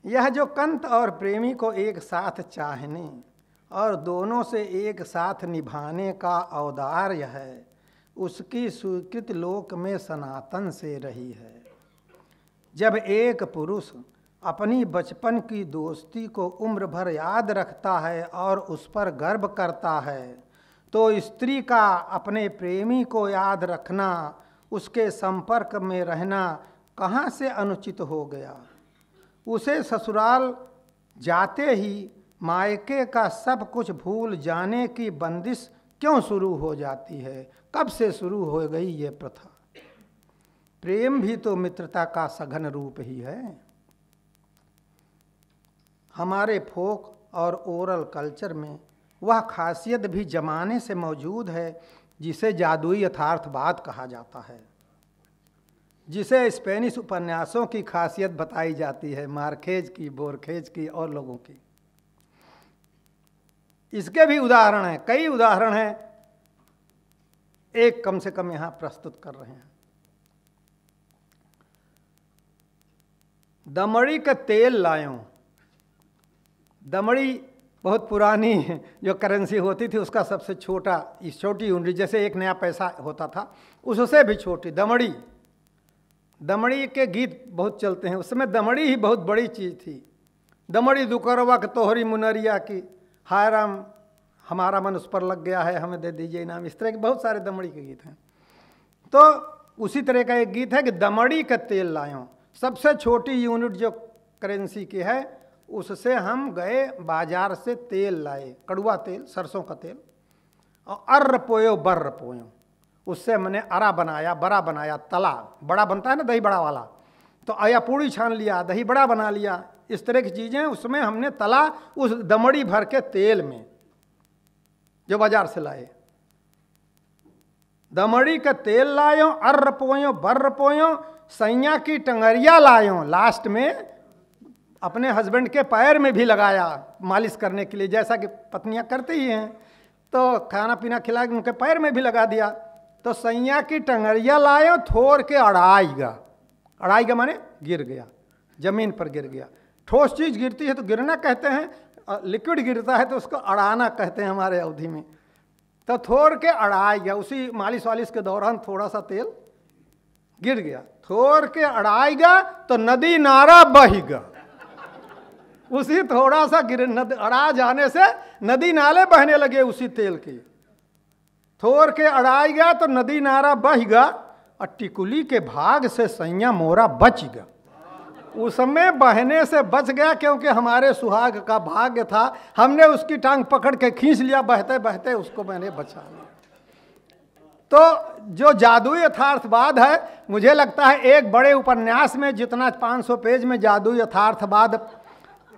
यह जो कंत और प्रेमी को एक साथ चाहने और दोनों से एक साथ निभाने का अवदार्य है उसकी स्वीकृत लोक में सनातन से रही है जब एक पुरुष अपनी बचपन की दोस्ती को उम्र भर याद रखता है और उस पर गर्व करता है तो स्त्री का अपने प्रेमी को याद रखना उसके संपर्क में रहना कहाँ से अनुचित हो गया उसे ससुराल जाते ही मायके का सब कुछ भूल जाने की बंदिश क्यों शुरू हो जाती है कब से शुरू हो गई ये प्रथा प्रेम भी तो मित्रता का सघन रूप ही है हमारे फोक और ओरल कल्चर में वह खासियत भी जमाने से मौजूद है जिसे जादुई यथार्थवाद कहा जाता है जिसे स्पेनिश उपन्यासों की खासियत बताई जाती है मारखेज की बोरखेज की और लोगों की इसके भी उदाहरण हैं कई उदाहरण हैं एक कम से कम यहाँ प्रस्तुत कर रहे हैं दमड़ी का तेल लायो दमड़ी बहुत पुरानी जो करेंसी होती थी उसका सबसे छोटा छोटी यूनिट जैसे एक नया पैसा होता था उससे भी छोटी दमड़ी दमड़ी के गीत बहुत चलते हैं उस समय दमड़ी ही बहुत बड़ी चीज़ थी दमड़ी दुकरवा के तोहरी मुनरिया की हाय राम हमारा मन उस पर लग गया है हमें दे दीजिए इनाम इस तरह के बहुत सारे दमड़ी के गीत हैं तो उसी तरह का एक गीत है कि दमड़ी का तेल लाए सबसे छोटी यूनिट जो करेंसी की है उससे हम गए बाजार से तेल लाए कड़ुआ तेल सरसों का तेल और अर्र पोयो बर्र पोयों उससे हमने अरा बनाया बड़ा बनाया तला बड़ा बनता है ना दही बड़ा वाला तो आया पूड़ी छान लिया दही बड़ा बना लिया इस तरह की चीज़ें उसमें हमने तला उस दमड़ी भर के तेल में जो बाजार से लाए दमड़ी का तेल लायो अर्र पोयो बर्र पोयो सैया की टंगरिया लायो लास्ट में अपने हस्बैंड के पैर में भी लगाया मालिश करने के लिए जैसा कि पत्नियां करती ही हैं तो खाना पीना खिला के उनके पैर में भी लगा दिया तो सैया की टंगरिया लाए थोड़ के अड़ाई गा अड़ाई गा माने गिर गया जमीन पर गिर गया ठोस चीज़ गिरती है तो गिरना कहते हैं लिक्विड गिरता है तो उसको अड़ाना कहते हैं हमारे अवधि में तो थोड़ के अड़ाई गया उसी मालिश वालिश के दौरान थोड़ा सा तेल गिर गया थोड़ के अड़ाएगा तो नदी नारा बहेगा उसी थोड़ा सा गिर अड़ा जाने से नदी नाले बहने लगे उसी तेल के थोर के अड़ाएगा तो नदी नारा बहेगा और टिकुली के भाग से सैया मोरा बच गया उसमें बहने से बच गया क्योंकि हमारे सुहाग का भाग्य था हमने उसकी टांग पकड़ के खींच लिया बहते बहते उसको मैंने बचा लिया तो जो जादुई यथार्थवाद है मुझे लगता है एक बड़े उपन्यास में जितना 500 पेज में जादुई यथार्थवाद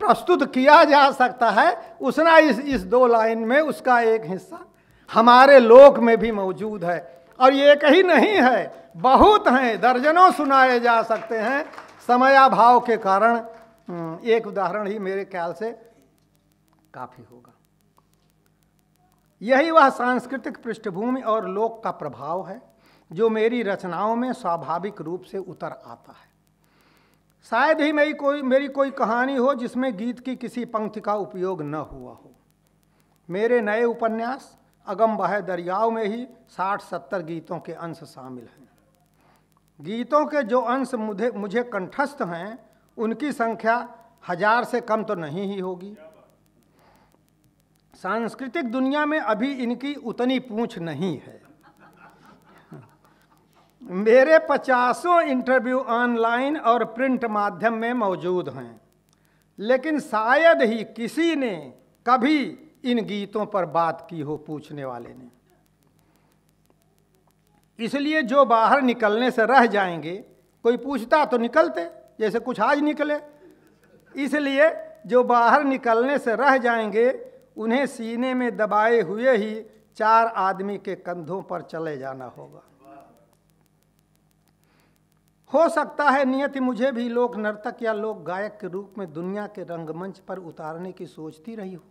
प्रस्तुत किया जा सकता है उसना इस इस दो लाइन में उसका एक हिस्सा हमारे लोक में भी मौजूद है और ये एक ही नहीं है बहुत हैं दर्जनों सुनाए जा सकते हैं समयाभाव के कारण हम्म, एक उदाहरण ही मेरे ख्याल से काफ़ी होगा यही वह सांस्कृतिक पृष्ठभूमि और लोक का प्रभाव है जो मेरी रचनाओं में स्वाभाविक रूप से उतर आता है शायद ही मेरी कोई मेरी कोई कहानी हो जिसमें गीत की किसी पंक्ति का उपयोग न हुआ हो मेरे नए उपन्यास अगम बहे दरियाओं में ही साठ सत्तर गीतों के अंश शामिल हैं गीतों के जो अंश मुझे मुझे कंठस्थ हैं उनकी संख्या हजार से कम तो नहीं ही होगी सांस्कृतिक दुनिया में अभी इनकी उतनी पूछ नहीं है मेरे पचासों इंटरव्यू ऑनलाइन और प्रिंट माध्यम में मौजूद हैं लेकिन शायद ही किसी ने कभी इन गीतों पर बात की हो पूछने वाले ने इसलिए जो बाहर निकलने से रह जाएंगे कोई पूछता तो निकलते जैसे कुछ आज निकले इसलिए जो बाहर निकलने से रह जाएंगे उन्हें सीने में दबाए हुए ही चार आदमी के कंधों पर चले जाना होगा हो सकता है नियति मुझे भी लोक नर्तक या लोक गायक के रूप में दुनिया के रंगमंच पर उतारने की सोचती रही हो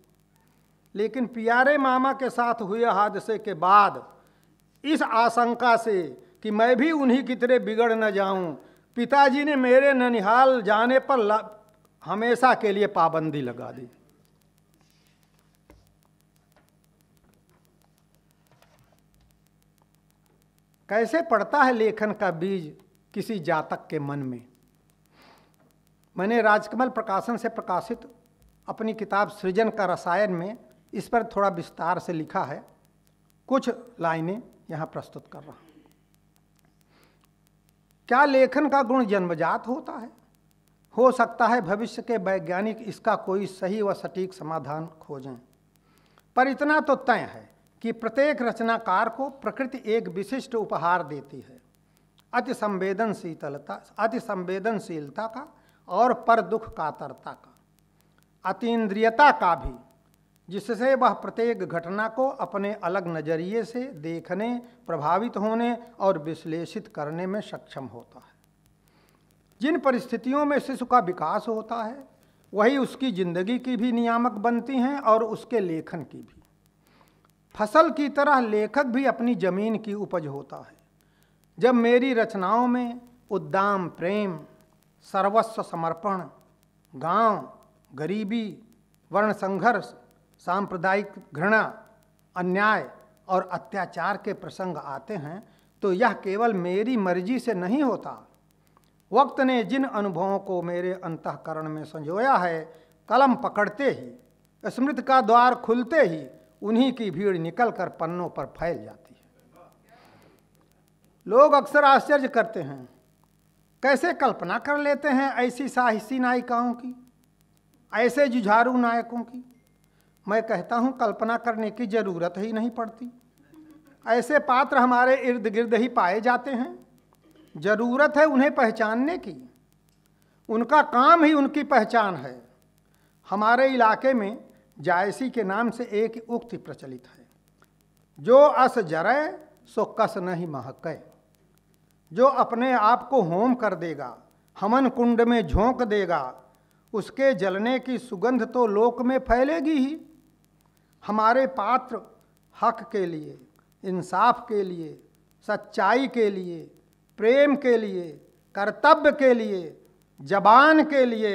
लेकिन प्यारे मामा के साथ हुए हादसे के बाद इस आशंका से कि मैं भी उन्हीं की तरह बिगड़ न जाऊं पिताजी ने मेरे ननिहाल जाने पर हमेशा के लिए पाबंदी लगा दी कैसे पड़ता है लेखन का बीज किसी जातक के मन में मैंने राजकमल प्रकाशन से प्रकाशित अपनी किताब सृजन का रसायन में इस पर थोड़ा विस्तार से लिखा है कुछ लाइनें यहाँ प्रस्तुत कर रहा हूँ क्या लेखन का गुण जन्मजात होता है हो सकता है भविष्य के वैज्ञानिक इसका कोई सही व सटीक समाधान खोजें पर इतना तो तय है कि प्रत्येक रचनाकार को प्रकृति एक विशिष्ट उपहार देती है अति संवेदनशीतलता अति संवेदनशीलता का और पर दुख कातरता का अतीन्द्रियता का भी जिससे वह प्रत्येक घटना को अपने अलग नज़रिए से देखने प्रभावित होने और विश्लेषित करने में सक्षम होता है जिन परिस्थितियों में शिशु का विकास होता है वही उसकी जिंदगी की भी नियामक बनती हैं और उसके लेखन की भी फसल की तरह लेखक भी अपनी जमीन की उपज होता है जब मेरी रचनाओं में उद्दाम प्रेम सर्वस्व समर्पण गांव, गरीबी वर्ण संघर्ष सांप्रदायिक घृणा अन्याय और अत्याचार के प्रसंग आते हैं तो यह केवल मेरी मर्जी से नहीं होता वक्त ने जिन अनुभवों को मेरे अंतकरण में संजोया है कलम पकड़ते ही स्मृति का द्वार खुलते ही उन्हीं की भीड़ निकलकर पन्नों पर फैल जाती है लोग अक्सर आश्चर्य करते हैं कैसे कल्पना कर लेते हैं ऐसी साहसी नायिकाओं की ऐसे जुझारू नायकों की मैं कहता हूँ कल्पना करने की ज़रूरत ही नहीं पड़ती ऐसे पात्र हमारे इर्द गिर्द ही पाए जाते हैं ज़रूरत है उन्हें पहचानने की उनका काम ही उनकी पहचान है हमारे इलाके में जायसी के नाम से एक उक्ति प्रचलित है जो अस जरे सो कस नहीं महके जो अपने आप को होम कर देगा हमन कुंड में झोंक देगा उसके जलने की सुगंध तो लोक में फैलेगी ही हमारे पात्र हक के लिए इंसाफ के लिए सच्चाई के लिए प्रेम के लिए कर्तव्य के लिए जबान के लिए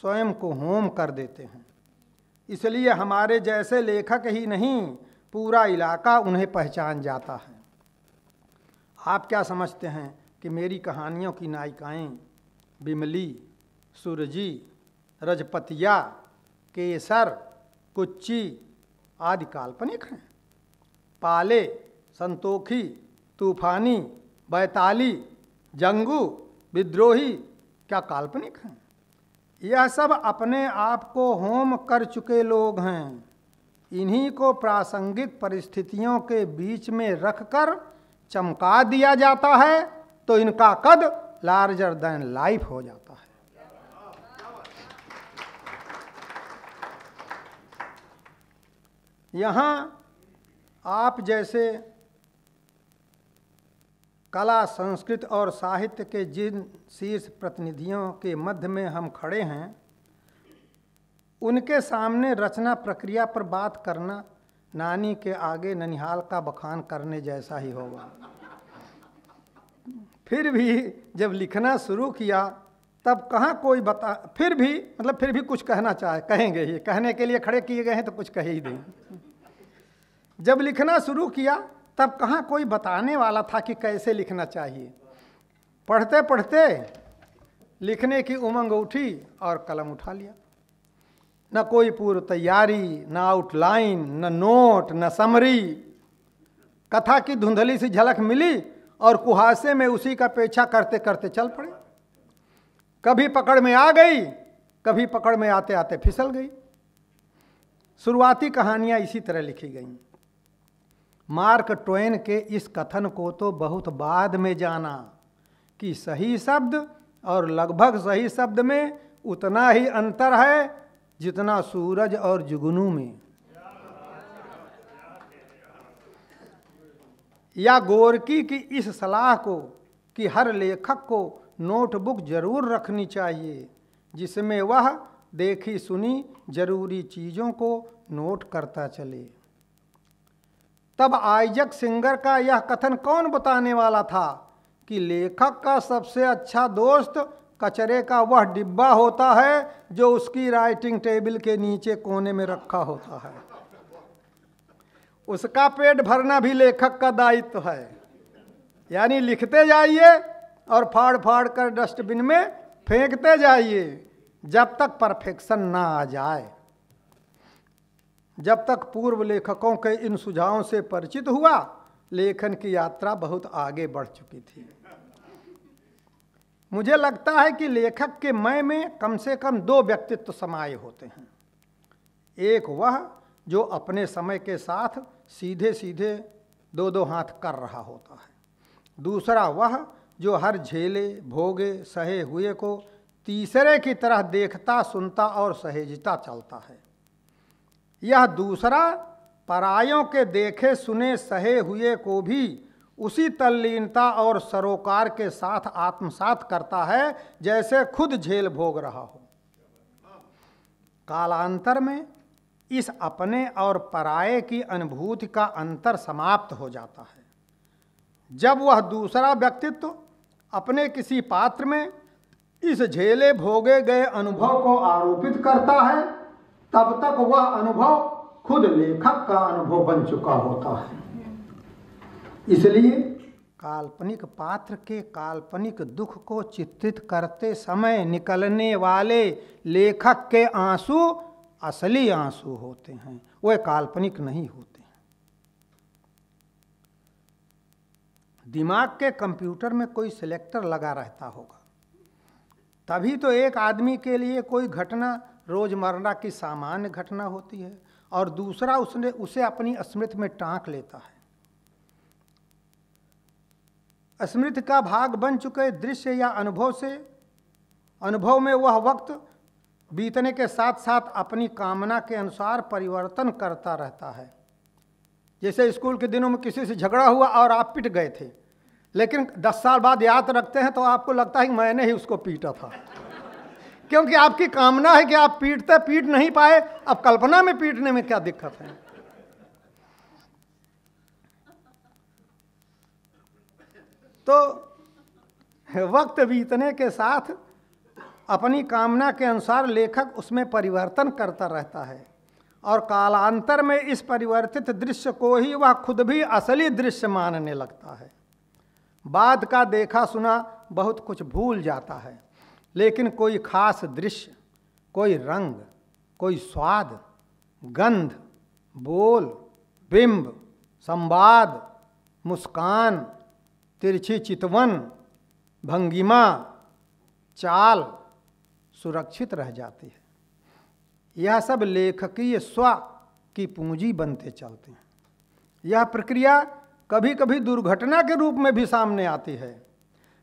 स्वयं को होम कर देते हैं इसलिए हमारे जैसे लेखक ही नहीं पूरा इलाका उन्हें पहचान जाता है आप क्या समझते हैं कि मेरी कहानियों की नायिकाएं बिमली सुरजी रजपतिया केसर कुच्ची आदि काल्पनिक हैं पाले संतोखी तूफानी बैताली जंगू विद्रोही क्या काल्पनिक हैं यह सब अपने आप को होम कर चुके लोग हैं इन्हीं को प्रासंगिक परिस्थितियों के बीच में रखकर चमका दिया जाता है तो इनका कद लार्जर देन लाइफ हो जाता है यहाँ आप जैसे कला संस्कृत और साहित्य के जिन शीर्ष प्रतिनिधियों के मध्य में हम खड़े हैं उनके सामने रचना प्रक्रिया पर बात करना नानी के आगे ननिहाल का बखान करने जैसा ही होगा फिर भी जब लिखना शुरू किया तब कहाँ कोई बता फिर भी मतलब फिर भी कुछ कहना चाहे कहेंगे ही कहने के लिए खड़े किए गए हैं तो कुछ कह ही देंगे जब लिखना शुरू किया तब कहाँ कोई बताने वाला था कि कैसे लिखना चाहिए पढ़ते पढ़ते लिखने की उमंग उठी और कलम उठा लिया न कोई पूर्व तैयारी न आउटलाइन न नोट न समरी कथा की धुंधली सी झलक मिली और कुहासे में उसी का पेछा करते करते चल पड़े कभी पकड़ में आ गई कभी पकड़ में आते आते फिसल गई शुरुआती कहानियां इसी तरह लिखी गई मार्क ट्वेन के इस कथन को तो बहुत बाद में जाना कि सही शब्द और लगभग सही शब्द में उतना ही अंतर है जितना सूरज और जुगनू में या गोरकी की इस सलाह को कि हर लेखक को नोटबुक जरूर रखनी चाहिए जिसमें वह देखी सुनी जरूरी चीज़ों को नोट करता चले तब आयजक सिंगर का यह कथन कौन बताने वाला था कि लेखक का सबसे अच्छा दोस्त कचरे का वह डिब्बा होता है जो उसकी राइटिंग टेबल के नीचे कोने में रखा होता है उसका पेट भरना भी लेखक का दायित्व है यानी लिखते जाइए और फाड़ फाड़ कर डस्टबिन में फेंकते जाइए जब तक परफेक्शन ना आ जाए जब तक पूर्व लेखकों के इन सुझावों से परिचित हुआ लेखन की यात्रा बहुत आगे बढ़ चुकी थी मुझे लगता है कि लेखक के मैं में कम से कम दो व्यक्तित्व समाये होते हैं एक वह जो अपने समय के साथ सीधे सीधे दो दो हाथ कर रहा होता है दूसरा वह जो हर झेले भोगे सहे हुए को तीसरे की तरह देखता सुनता और सहेजता चलता है यह दूसरा परायों के देखे सुने सहे हुए को भी उसी तल्लीनता और सरोकार के साथ आत्मसात करता है जैसे खुद झेल भोग रहा हो कालांतर में इस अपने और पराये की अनुभूति का अंतर समाप्त हो जाता है जब वह दूसरा व्यक्तित्व अपने किसी पात्र में इस झेले भोगे गए अनुभव को आरोपित करता है तब तक वह अनुभव खुद लेखक का अनुभव बन चुका होता है इसलिए काल्पनिक पात्र के काल्पनिक दुख को चित्रित करते समय निकलने वाले लेखक के आंसू असली आंसू होते हैं वे काल्पनिक नहीं होते दिमाग के कंप्यूटर में कोई सिलेक्टर लगा रहता होगा तभी तो एक आदमी के लिए कोई घटना रोज़मर्रा की सामान्य घटना होती है और दूसरा उसने उसे अपनी स्मृति में टांक लेता है स्मृति का भाग बन चुके दृश्य या अनुभव से अनुभव में वह वक्त बीतने के साथ साथ अपनी कामना के अनुसार परिवर्तन करता रहता है जैसे स्कूल के दिनों में किसी से झगड़ा हुआ और आप पिट गए थे लेकिन दस साल बाद याद रखते हैं तो आपको लगता है कि मैंने ही उसको पीटा था क्योंकि आपकी कामना है कि आप पीटते पीट नहीं पाए अब कल्पना में पीटने में क्या दिक्कत है तो वक्त बीतने के साथ अपनी कामना के अनुसार लेखक उसमें परिवर्तन करता रहता है और कालांतर में इस परिवर्तित दृश्य को ही वह खुद भी असली दृश्य मानने लगता है बाद का देखा सुना बहुत कुछ भूल जाता है लेकिन कोई खास दृश्य कोई रंग कोई स्वाद गंध बोल बिंब संवाद मुस्कान तिरछी चितवन भंगिमा चाल सुरक्षित रह जाती है यह सब लेखकीय स्व की पूंजी बनते चलते हैं यह प्रक्रिया कभी कभी दुर्घटना के रूप में भी सामने आती है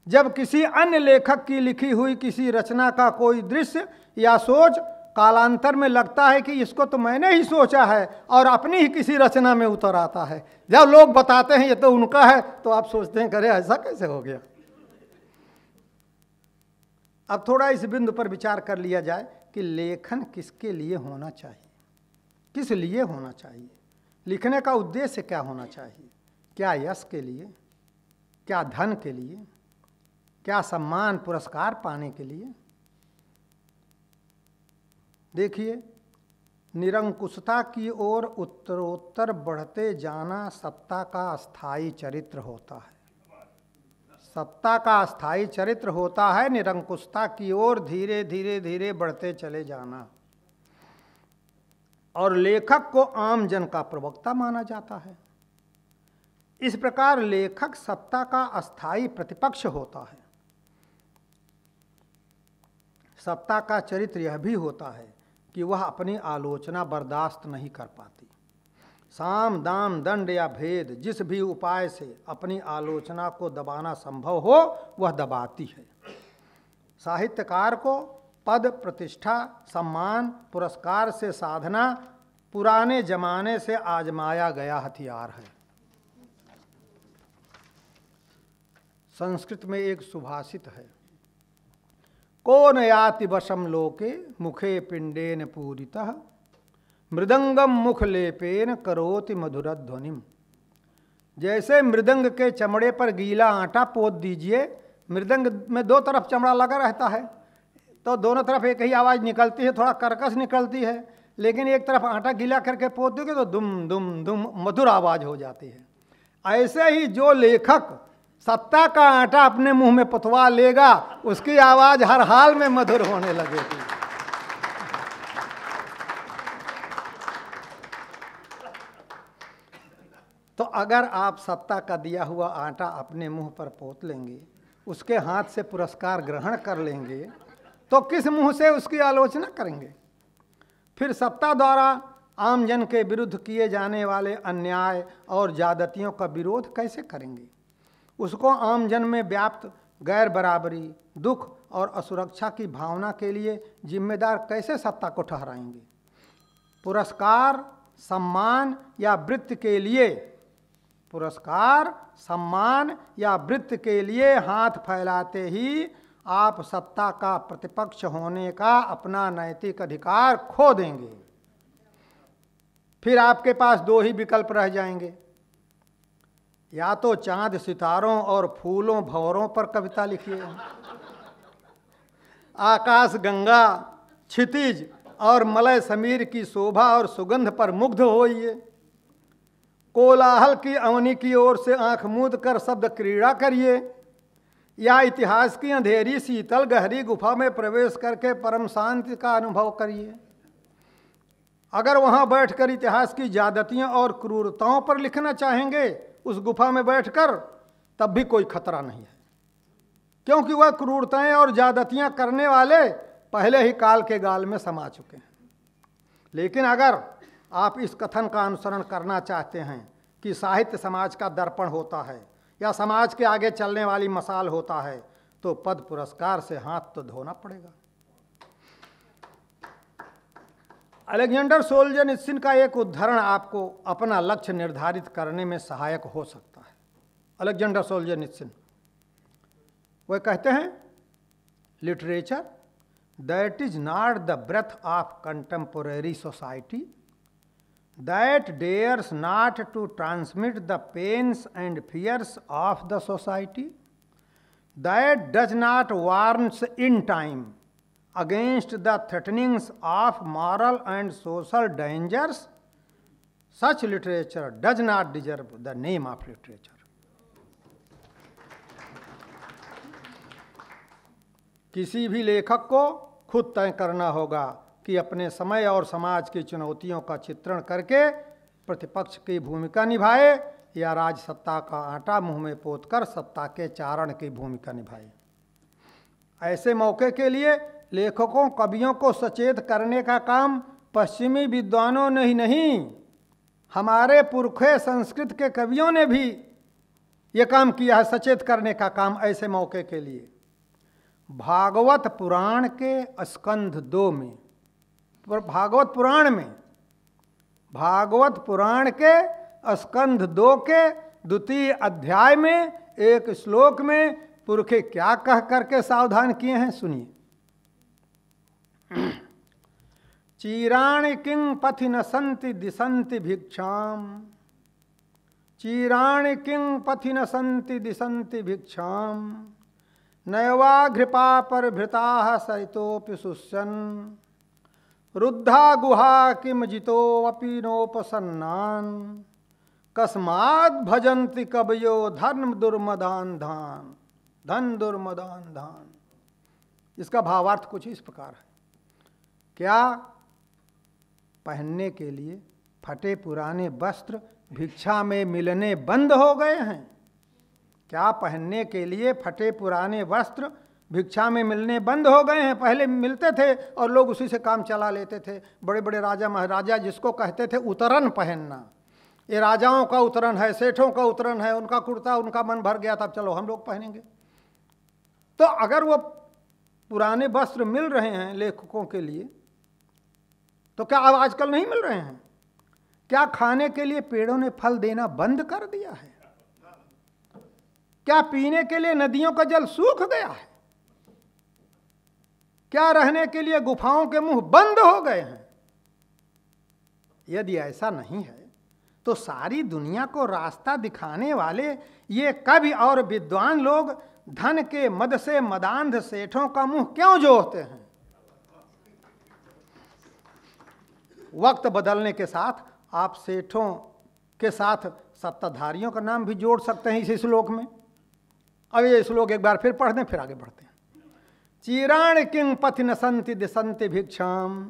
जब किसी अन्य लेखक की लिखी हुई किसी रचना का कोई दृश्य या सोच कालांतर में लगता है कि इसको तो मैंने ही सोचा है और अपनी ही किसी रचना में उतर आता है जब लोग बताते हैं ये तो उनका है तो आप सोचते हैं करे ऐसा कैसे हो गया अब थोड़ा इस बिंदु पर विचार कर लिया जाए कि लेखन किसके लिए होना चाहिए किस लिए होना चाहिए लिखने का उद्देश्य क्या होना चाहिए क्या यश के लिए क्या धन के लिए क्या सम्मान पुरस्कार पाने के लिए देखिए निरंकुशता की ओर उत्तरोत्तर बढ़ते जाना सत्ता का स्थायी चरित्र होता है सत्ता का स्थायी चरित्र होता है निरंकुशता की ओर धीरे धीरे धीरे बढ़ते चले जाना और लेखक को आम जन का प्रवक्ता माना जाता है इस प्रकार लेखक सत्ता का अस्थाई प्रतिपक्ष होता है सत्ता का चरित्र यह भी होता है कि वह अपनी आलोचना बर्दाश्त नहीं कर पाती साम दाम दंड या भेद जिस भी उपाय से अपनी आलोचना को दबाना संभव हो वह दबाती है साहित्यकार को पद प्रतिष्ठा सम्मान पुरस्कार से साधना पुराने जमाने से आजमाया गया हथियार है संस्कृत में एक सुभाषित है कौन याति वशम लोके मुखे पिंडेन पूरिता मृदंगम मुख लेपेन करोति मधुर ध्वनिम जैसे मृदंग के चमड़े पर गीला आटा पोत दीजिए मृदंग में दो तरफ चमड़ा लगा रहता है तो दोनों तरफ एक ही आवाज़ निकलती है थोड़ा कर्कश निकलती है लेकिन एक तरफ आटा गीला करके पोत दोगे तो दुम दुम दुम मधुर आवाज़ हो जाती है ऐसे ही जो लेखक सत्ता का आटा अपने मुंह में पथवा लेगा उसकी आवाज हर हाल में मधुर होने लगेगी तो अगर आप सत्ता का दिया हुआ आटा अपने मुंह पर पोत लेंगे उसके हाथ से पुरस्कार ग्रहण कर लेंगे तो किस मुंह से उसकी आलोचना करेंगे फिर सत्ता द्वारा आमजन के विरुद्ध किए जाने वाले अन्याय और ज्यादतियों का विरोध कैसे करेंगे उसको आमजन में व्याप्त गैर बराबरी दुख और असुरक्षा की भावना के लिए जिम्मेदार कैसे सत्ता को ठहराएंगे पुरस्कार सम्मान या वृत्त के लिए पुरस्कार सम्मान या वृत्त के लिए हाथ फैलाते ही आप सत्ता का प्रतिपक्ष होने का अपना नैतिक अधिकार खो देंगे फिर आपके पास दो ही विकल्प रह जाएंगे या तो चांद सितारों और फूलों भंवरों पर कविता लिखिए आकाश गंगा क्षितिज और मलय समीर की शोभा और सुगंध पर मुग्ध होइए कोलाहल की अवनी की ओर से आंख मूंद कर शब्द क्रीड़ा करिए या इतिहास की अंधेरी शीतल गहरी गुफा में प्रवेश करके परम शांति का अनुभव करिए अगर वहाँ बैठकर इतिहास की ज्यादतियों और क्रूरताओं पर लिखना चाहेंगे उस गुफा में बैठकर तब भी कोई खतरा नहीं है क्योंकि वह क्रूरताएं और ज्यादतियां करने वाले पहले ही काल के गाल में समा चुके हैं लेकिन अगर आप इस कथन का अनुसरण करना चाहते हैं कि साहित्य समाज का दर्पण होता है या समाज के आगे चलने वाली मसाल होता है तो पद पुरस्कार से हाथ तो धोना पड़ेगा अलेक्जेंडर सिंह का एक उदाहरण आपको अपना लक्ष्य निर्धारित करने में सहायक हो सकता है अलेक्जेंडर सिंह वे कहते हैं literature that is not the breath of contemporary society that dares not to transmit the pains and fears of the society that does not warns in time against the threatenings of moral and social dangers, such literature does not deserve the name of literature. किसी भी लेखक को खुद तय करना होगा कि अपने समय और समाज की चुनौतियों का चित्रण करके प्रतिपक्ष की भूमिका निभाए या राज सत्ता का आटा मुंह में पोतकर सत्ता के चारण की भूमिका निभाए ऐसे मौके के लिए लेखकों कवियों को सचेत करने का काम पश्चिमी विद्वानों ने ही नहीं हमारे पुरखे संस्कृत के कवियों ने भी ये काम किया है सचेत करने का काम ऐसे मौके के लिए भागवत पुराण के स्कंध दो में भागवत पुराण में भागवत पुराण के स्कंध दो के द्वितीय अध्याय में एक श्लोक में पुरखे क्या कह करके सावधान किए हैं सुनिए चीराणि किं पथि न सन्ति दिशन्ति भिक्षाम चीराणि किं पथि न सन्ति दिशन्ति भिक्षाम नैवाघ्रिपा पर भृता सहितोपि सुस्यन् रुद्धा गुहा किम जितोपि नोपसन्ना कस्मा भजन्ति कवयो धर्म दुर्मदान धान धन दुर्मदान धान इसका भावार्थ कुछ इस प्रकार है क्या पहनने के लिए फटे पुराने वस्त्र भिक्षा में मिलने बंद हो गए हैं क्या पहनने के लिए फटे पुराने वस्त्र भिक्षा में मिलने बंद हो गए हैं पहले मिलते थे और लोग उसी से काम चला लेते थे बड़े बड़े राजा महाराजा जिसको कहते थे उतरन पहनना ये राजाओं का उतरन है सेठों का उतरन है उनका कुर्ता उनका मन भर गया था चलो हम लोग पहनेंगे तो अगर वो पुराने वस्त्र मिल रहे हैं लेखकों के लिए तो क्या अब आजकल नहीं मिल रहे हैं क्या खाने के लिए पेड़ों ने फल देना बंद कर दिया है क्या पीने के लिए नदियों का जल सूख गया है क्या रहने के लिए गुफाओं के मुंह बंद हो गए हैं यदि ऐसा नहीं है तो सारी दुनिया को रास्ता दिखाने वाले ये कवि और विद्वान लोग धन के मद से मदांध सेठों का मुंह क्यों जोहते हैं वक्त बदलने के साथ आप सेठों के साथ सत्ताधारियों का नाम भी जोड़ सकते हैं इस श्लोक में अब ये श्लोक एक बार फिर पढ़ दें फिर आगे बढ़ते हैं चीराण किंग पथि न संति दिसंति भिक्षाम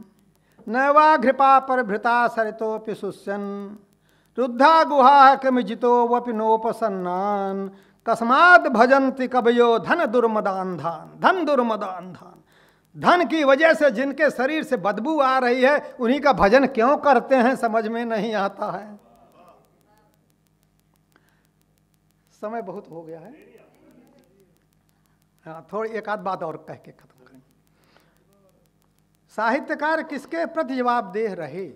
नवाघ्रिपा पर भृता सरितोपि सुस्यन रुद्धा गुहा कमिजितो वपि नोपसन्नान कस्मात भजंति कबयो धन दुर्मदान धान धन दुर्मदान धान धन की वजह से जिनके शरीर से बदबू आ रही है उन्हीं का भजन क्यों करते हैं समझ में नहीं आता है समय बहुत हो गया है हाँ थोड़ी एक आध बात और कह के खत्म करें साहित्यकार किसके प्रति जवाबदेह रहे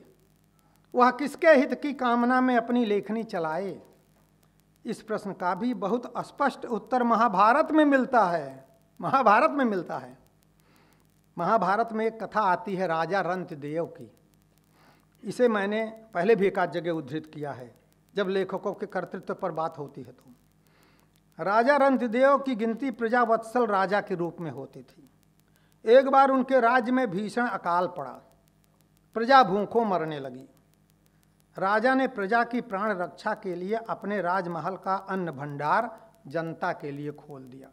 वह किसके हित की कामना में अपनी लेखनी चलाए इस प्रश्न का भी बहुत स्पष्ट उत्तर महाभारत में मिलता है महाभारत में मिलता है महाभारत में एक कथा आती है राजा रंतदेव की इसे मैंने पहले भी एक आध जगह उद्धृत किया है जब लेखकों के कर्तृत्व पर बात होती है तो राजा रंतदेव की गिनती प्रजावत्सल राजा के रूप में होती थी एक बार उनके राज्य में भीषण अकाल पड़ा प्रजा भूखों मरने लगी राजा ने प्रजा की प्राण रक्षा के लिए अपने राजमहल का अन्न भंडार जनता के लिए खोल दिया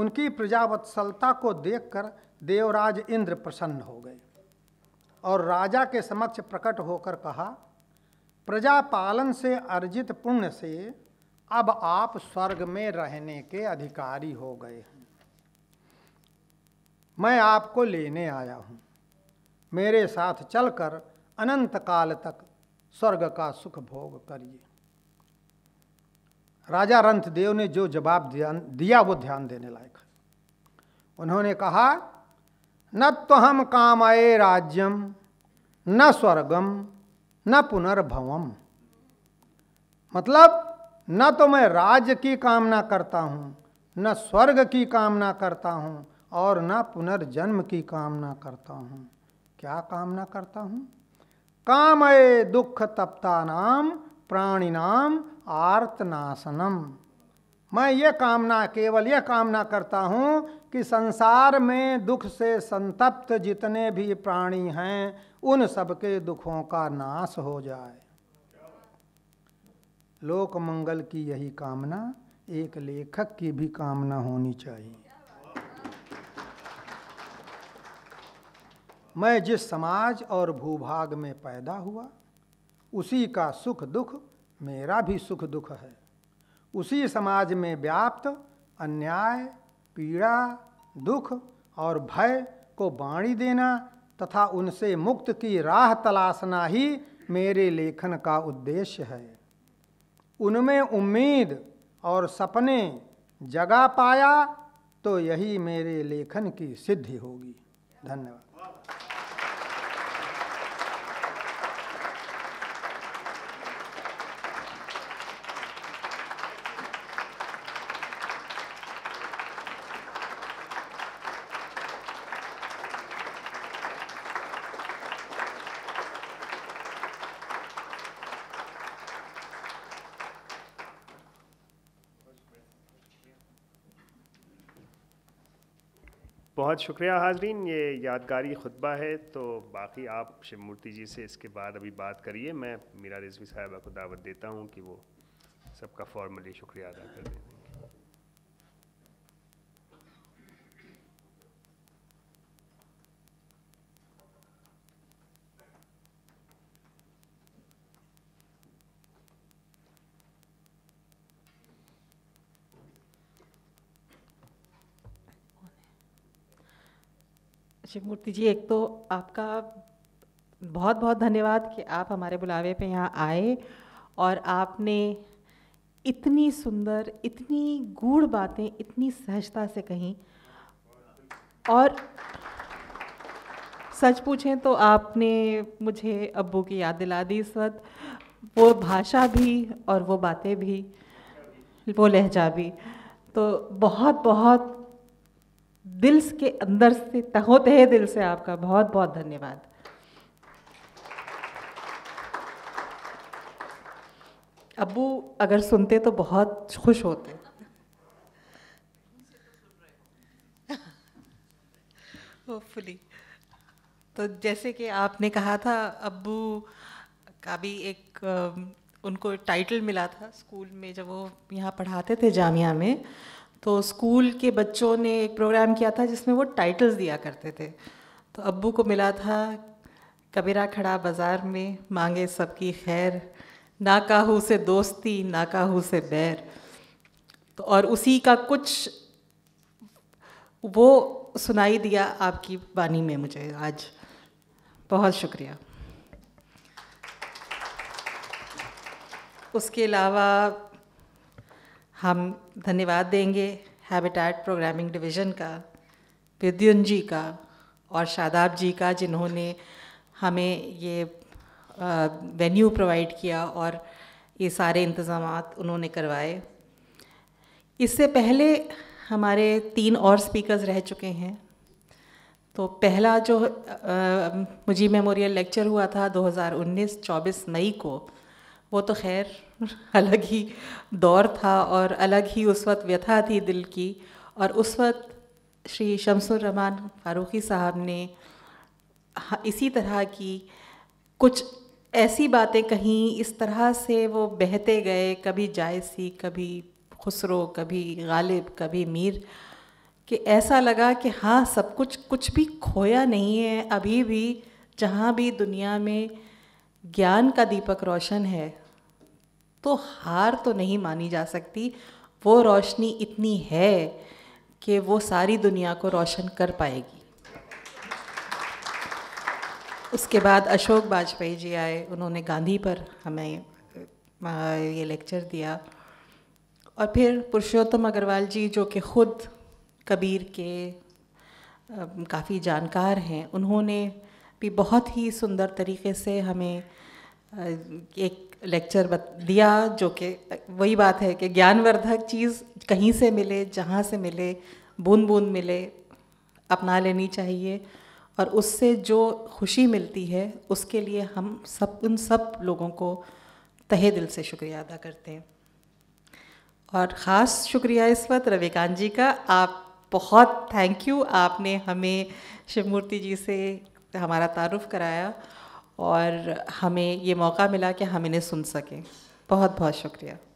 उनकी प्रजावत्सलता को देखकर देवराज इंद्र प्रसन्न हो गए और राजा के समक्ष प्रकट होकर कहा प्रजा पालन से अर्जित पुण्य से अब आप स्वर्ग में रहने के अधिकारी हो गए हैं मैं आपको लेने आया हूँ मेरे साथ चलकर अनंत काल तक स्वर्ग का सुख भोग करिए राजा रंथदेव ने जो जवाब दिया वो ध्यान देने लायक है उन्होंने कहा न तो हम काम आए राज्यम न स्वर्गम न पुनर्भवम मतलब न तो मैं राज्य की कामना करता हूँ न स्वर्ग की कामना करता हूँ और न पुनर्जन्म की कामना करता हूँ क्या कामना करता हूँ काम आए दुख तप्ता नाम प्राणी नाम आर्तनाशनम मैं ये कामना केवल यह कामना करता हूँ कि संसार में दुख से संतप्त जितने भी प्राणी हैं उन सबके दुखों का नाश हो जाए लोक मंगल की यही कामना एक लेखक की भी कामना होनी चाहिए मैं जिस समाज और भूभाग में पैदा हुआ उसी का सुख दुख मेरा भी सुख दुख है उसी समाज में व्याप्त अन्याय पीड़ा दुख और भय को बाणी देना तथा उनसे मुक्त की राह तलाशना ही मेरे लेखन का उद्देश्य है उनमें उम्मीद और सपने जगा पाया तो यही मेरे लेखन की सिद्धि होगी धन्यवाद बहुत शुक्रिया हाजरीन ये यादगारी खुतबा है तो बाकी आप शिव मूर्ति जी से इसके बाद अभी बात करिए मैं मीरा रिजवी साहबा को दावत देता हूँ कि वो सबका फॉर्मली शुक्रिया अदा कर दें शिवमूर्ति जी एक तो आपका बहुत बहुत धन्यवाद कि आप हमारे बुलावे पे यहाँ आए और आपने इतनी सुंदर इतनी गूढ़ बातें इतनी सहजता से कहीं और सच पूछें तो आपने मुझे अब्बू की याद दिला दी इस वक्त वो भाषा भी और वो बातें भी वो लहजा भी तो बहुत बहुत दिल के अंदर से तहो है दिल से आपका बहुत बहुत धन्यवाद अबू अगर सुनते तो बहुत खुश होते होपफुली तो जैसे कि आपने कहा था अबू का भी एक उनको टाइटल मिला था स्कूल में जब वो यहाँ पढ़ाते थे जामिया में तो स्कूल के बच्चों ने एक प्रोग्राम किया था जिसमें वो टाइटल्स दिया करते थे तो अब्बू को मिला था कबीरा खड़ा बाज़ार में मांगे सबकी खैर ना काहू से दोस्ती ना काहू से बैर तो और उसी का कुछ वो सुनाई दिया आपकी वाणी में मुझे आज बहुत शुक्रिया उसके अलावा हम धन्यवाद देंगे हैबिटेट प्रोग्रामिंग डिवीज़न का विद्युन जी का और शादाब जी का जिन्होंने हमें ये वेन्यू प्रोवाइड किया और ये सारे इंतज़ाम उन्होंने करवाए इससे पहले हमारे तीन और स्पीकर्स रह चुके हैं तो पहला जो मुझी मेमोरियल लेक्चर हुआ था 2019-24 मई को वो तो खैर अलग ही दौर था और अलग ही उस वक्त व्यथा थी दिल की और उस वक्त श्री रहमान फारूकी साहब ने इसी तरह की कुछ ऐसी बातें कहीं इस तरह से वो बहते गए कभी जायसी कभी खुसरो कभी गालिब कभी मीर कि ऐसा लगा कि हाँ सब कुछ कुछ भी खोया नहीं है अभी भी जहाँ भी दुनिया में ज्ञान का दीपक रोशन है तो हार तो नहीं मानी जा सकती वो रोशनी इतनी है कि वो सारी दुनिया को रोशन कर पाएगी उसके बाद अशोक वाजपेयी जी आए उन्होंने गांधी पर हमें ये लेक्चर दिया और फिर पुरुषोत्तम अग्रवाल जी जो कि खुद कबीर के काफ़ी जानकार हैं उन्होंने भी बहुत ही सुंदर तरीके से हमें एक लेक्चर दिया जो कि वही बात है कि ज्ञानवर्धक चीज़ कहीं से मिले जहाँ से मिले बूंद बूंद मिले अपना लेनी चाहिए और उससे जो खुशी मिलती है उसके लिए हम सब उन सब लोगों को तहे दिल से शुक्रिया अदा करते हैं और ख़ास शुक्रिया इस वक्त रविकांत जी का आप बहुत थैंक यू आपने हमें शिवमूर्ति जी से हमारा तारुफ कराया और हमें ये मौका मिला कि हम इन्हें सुन सकें बहुत बहुत शुक्रिया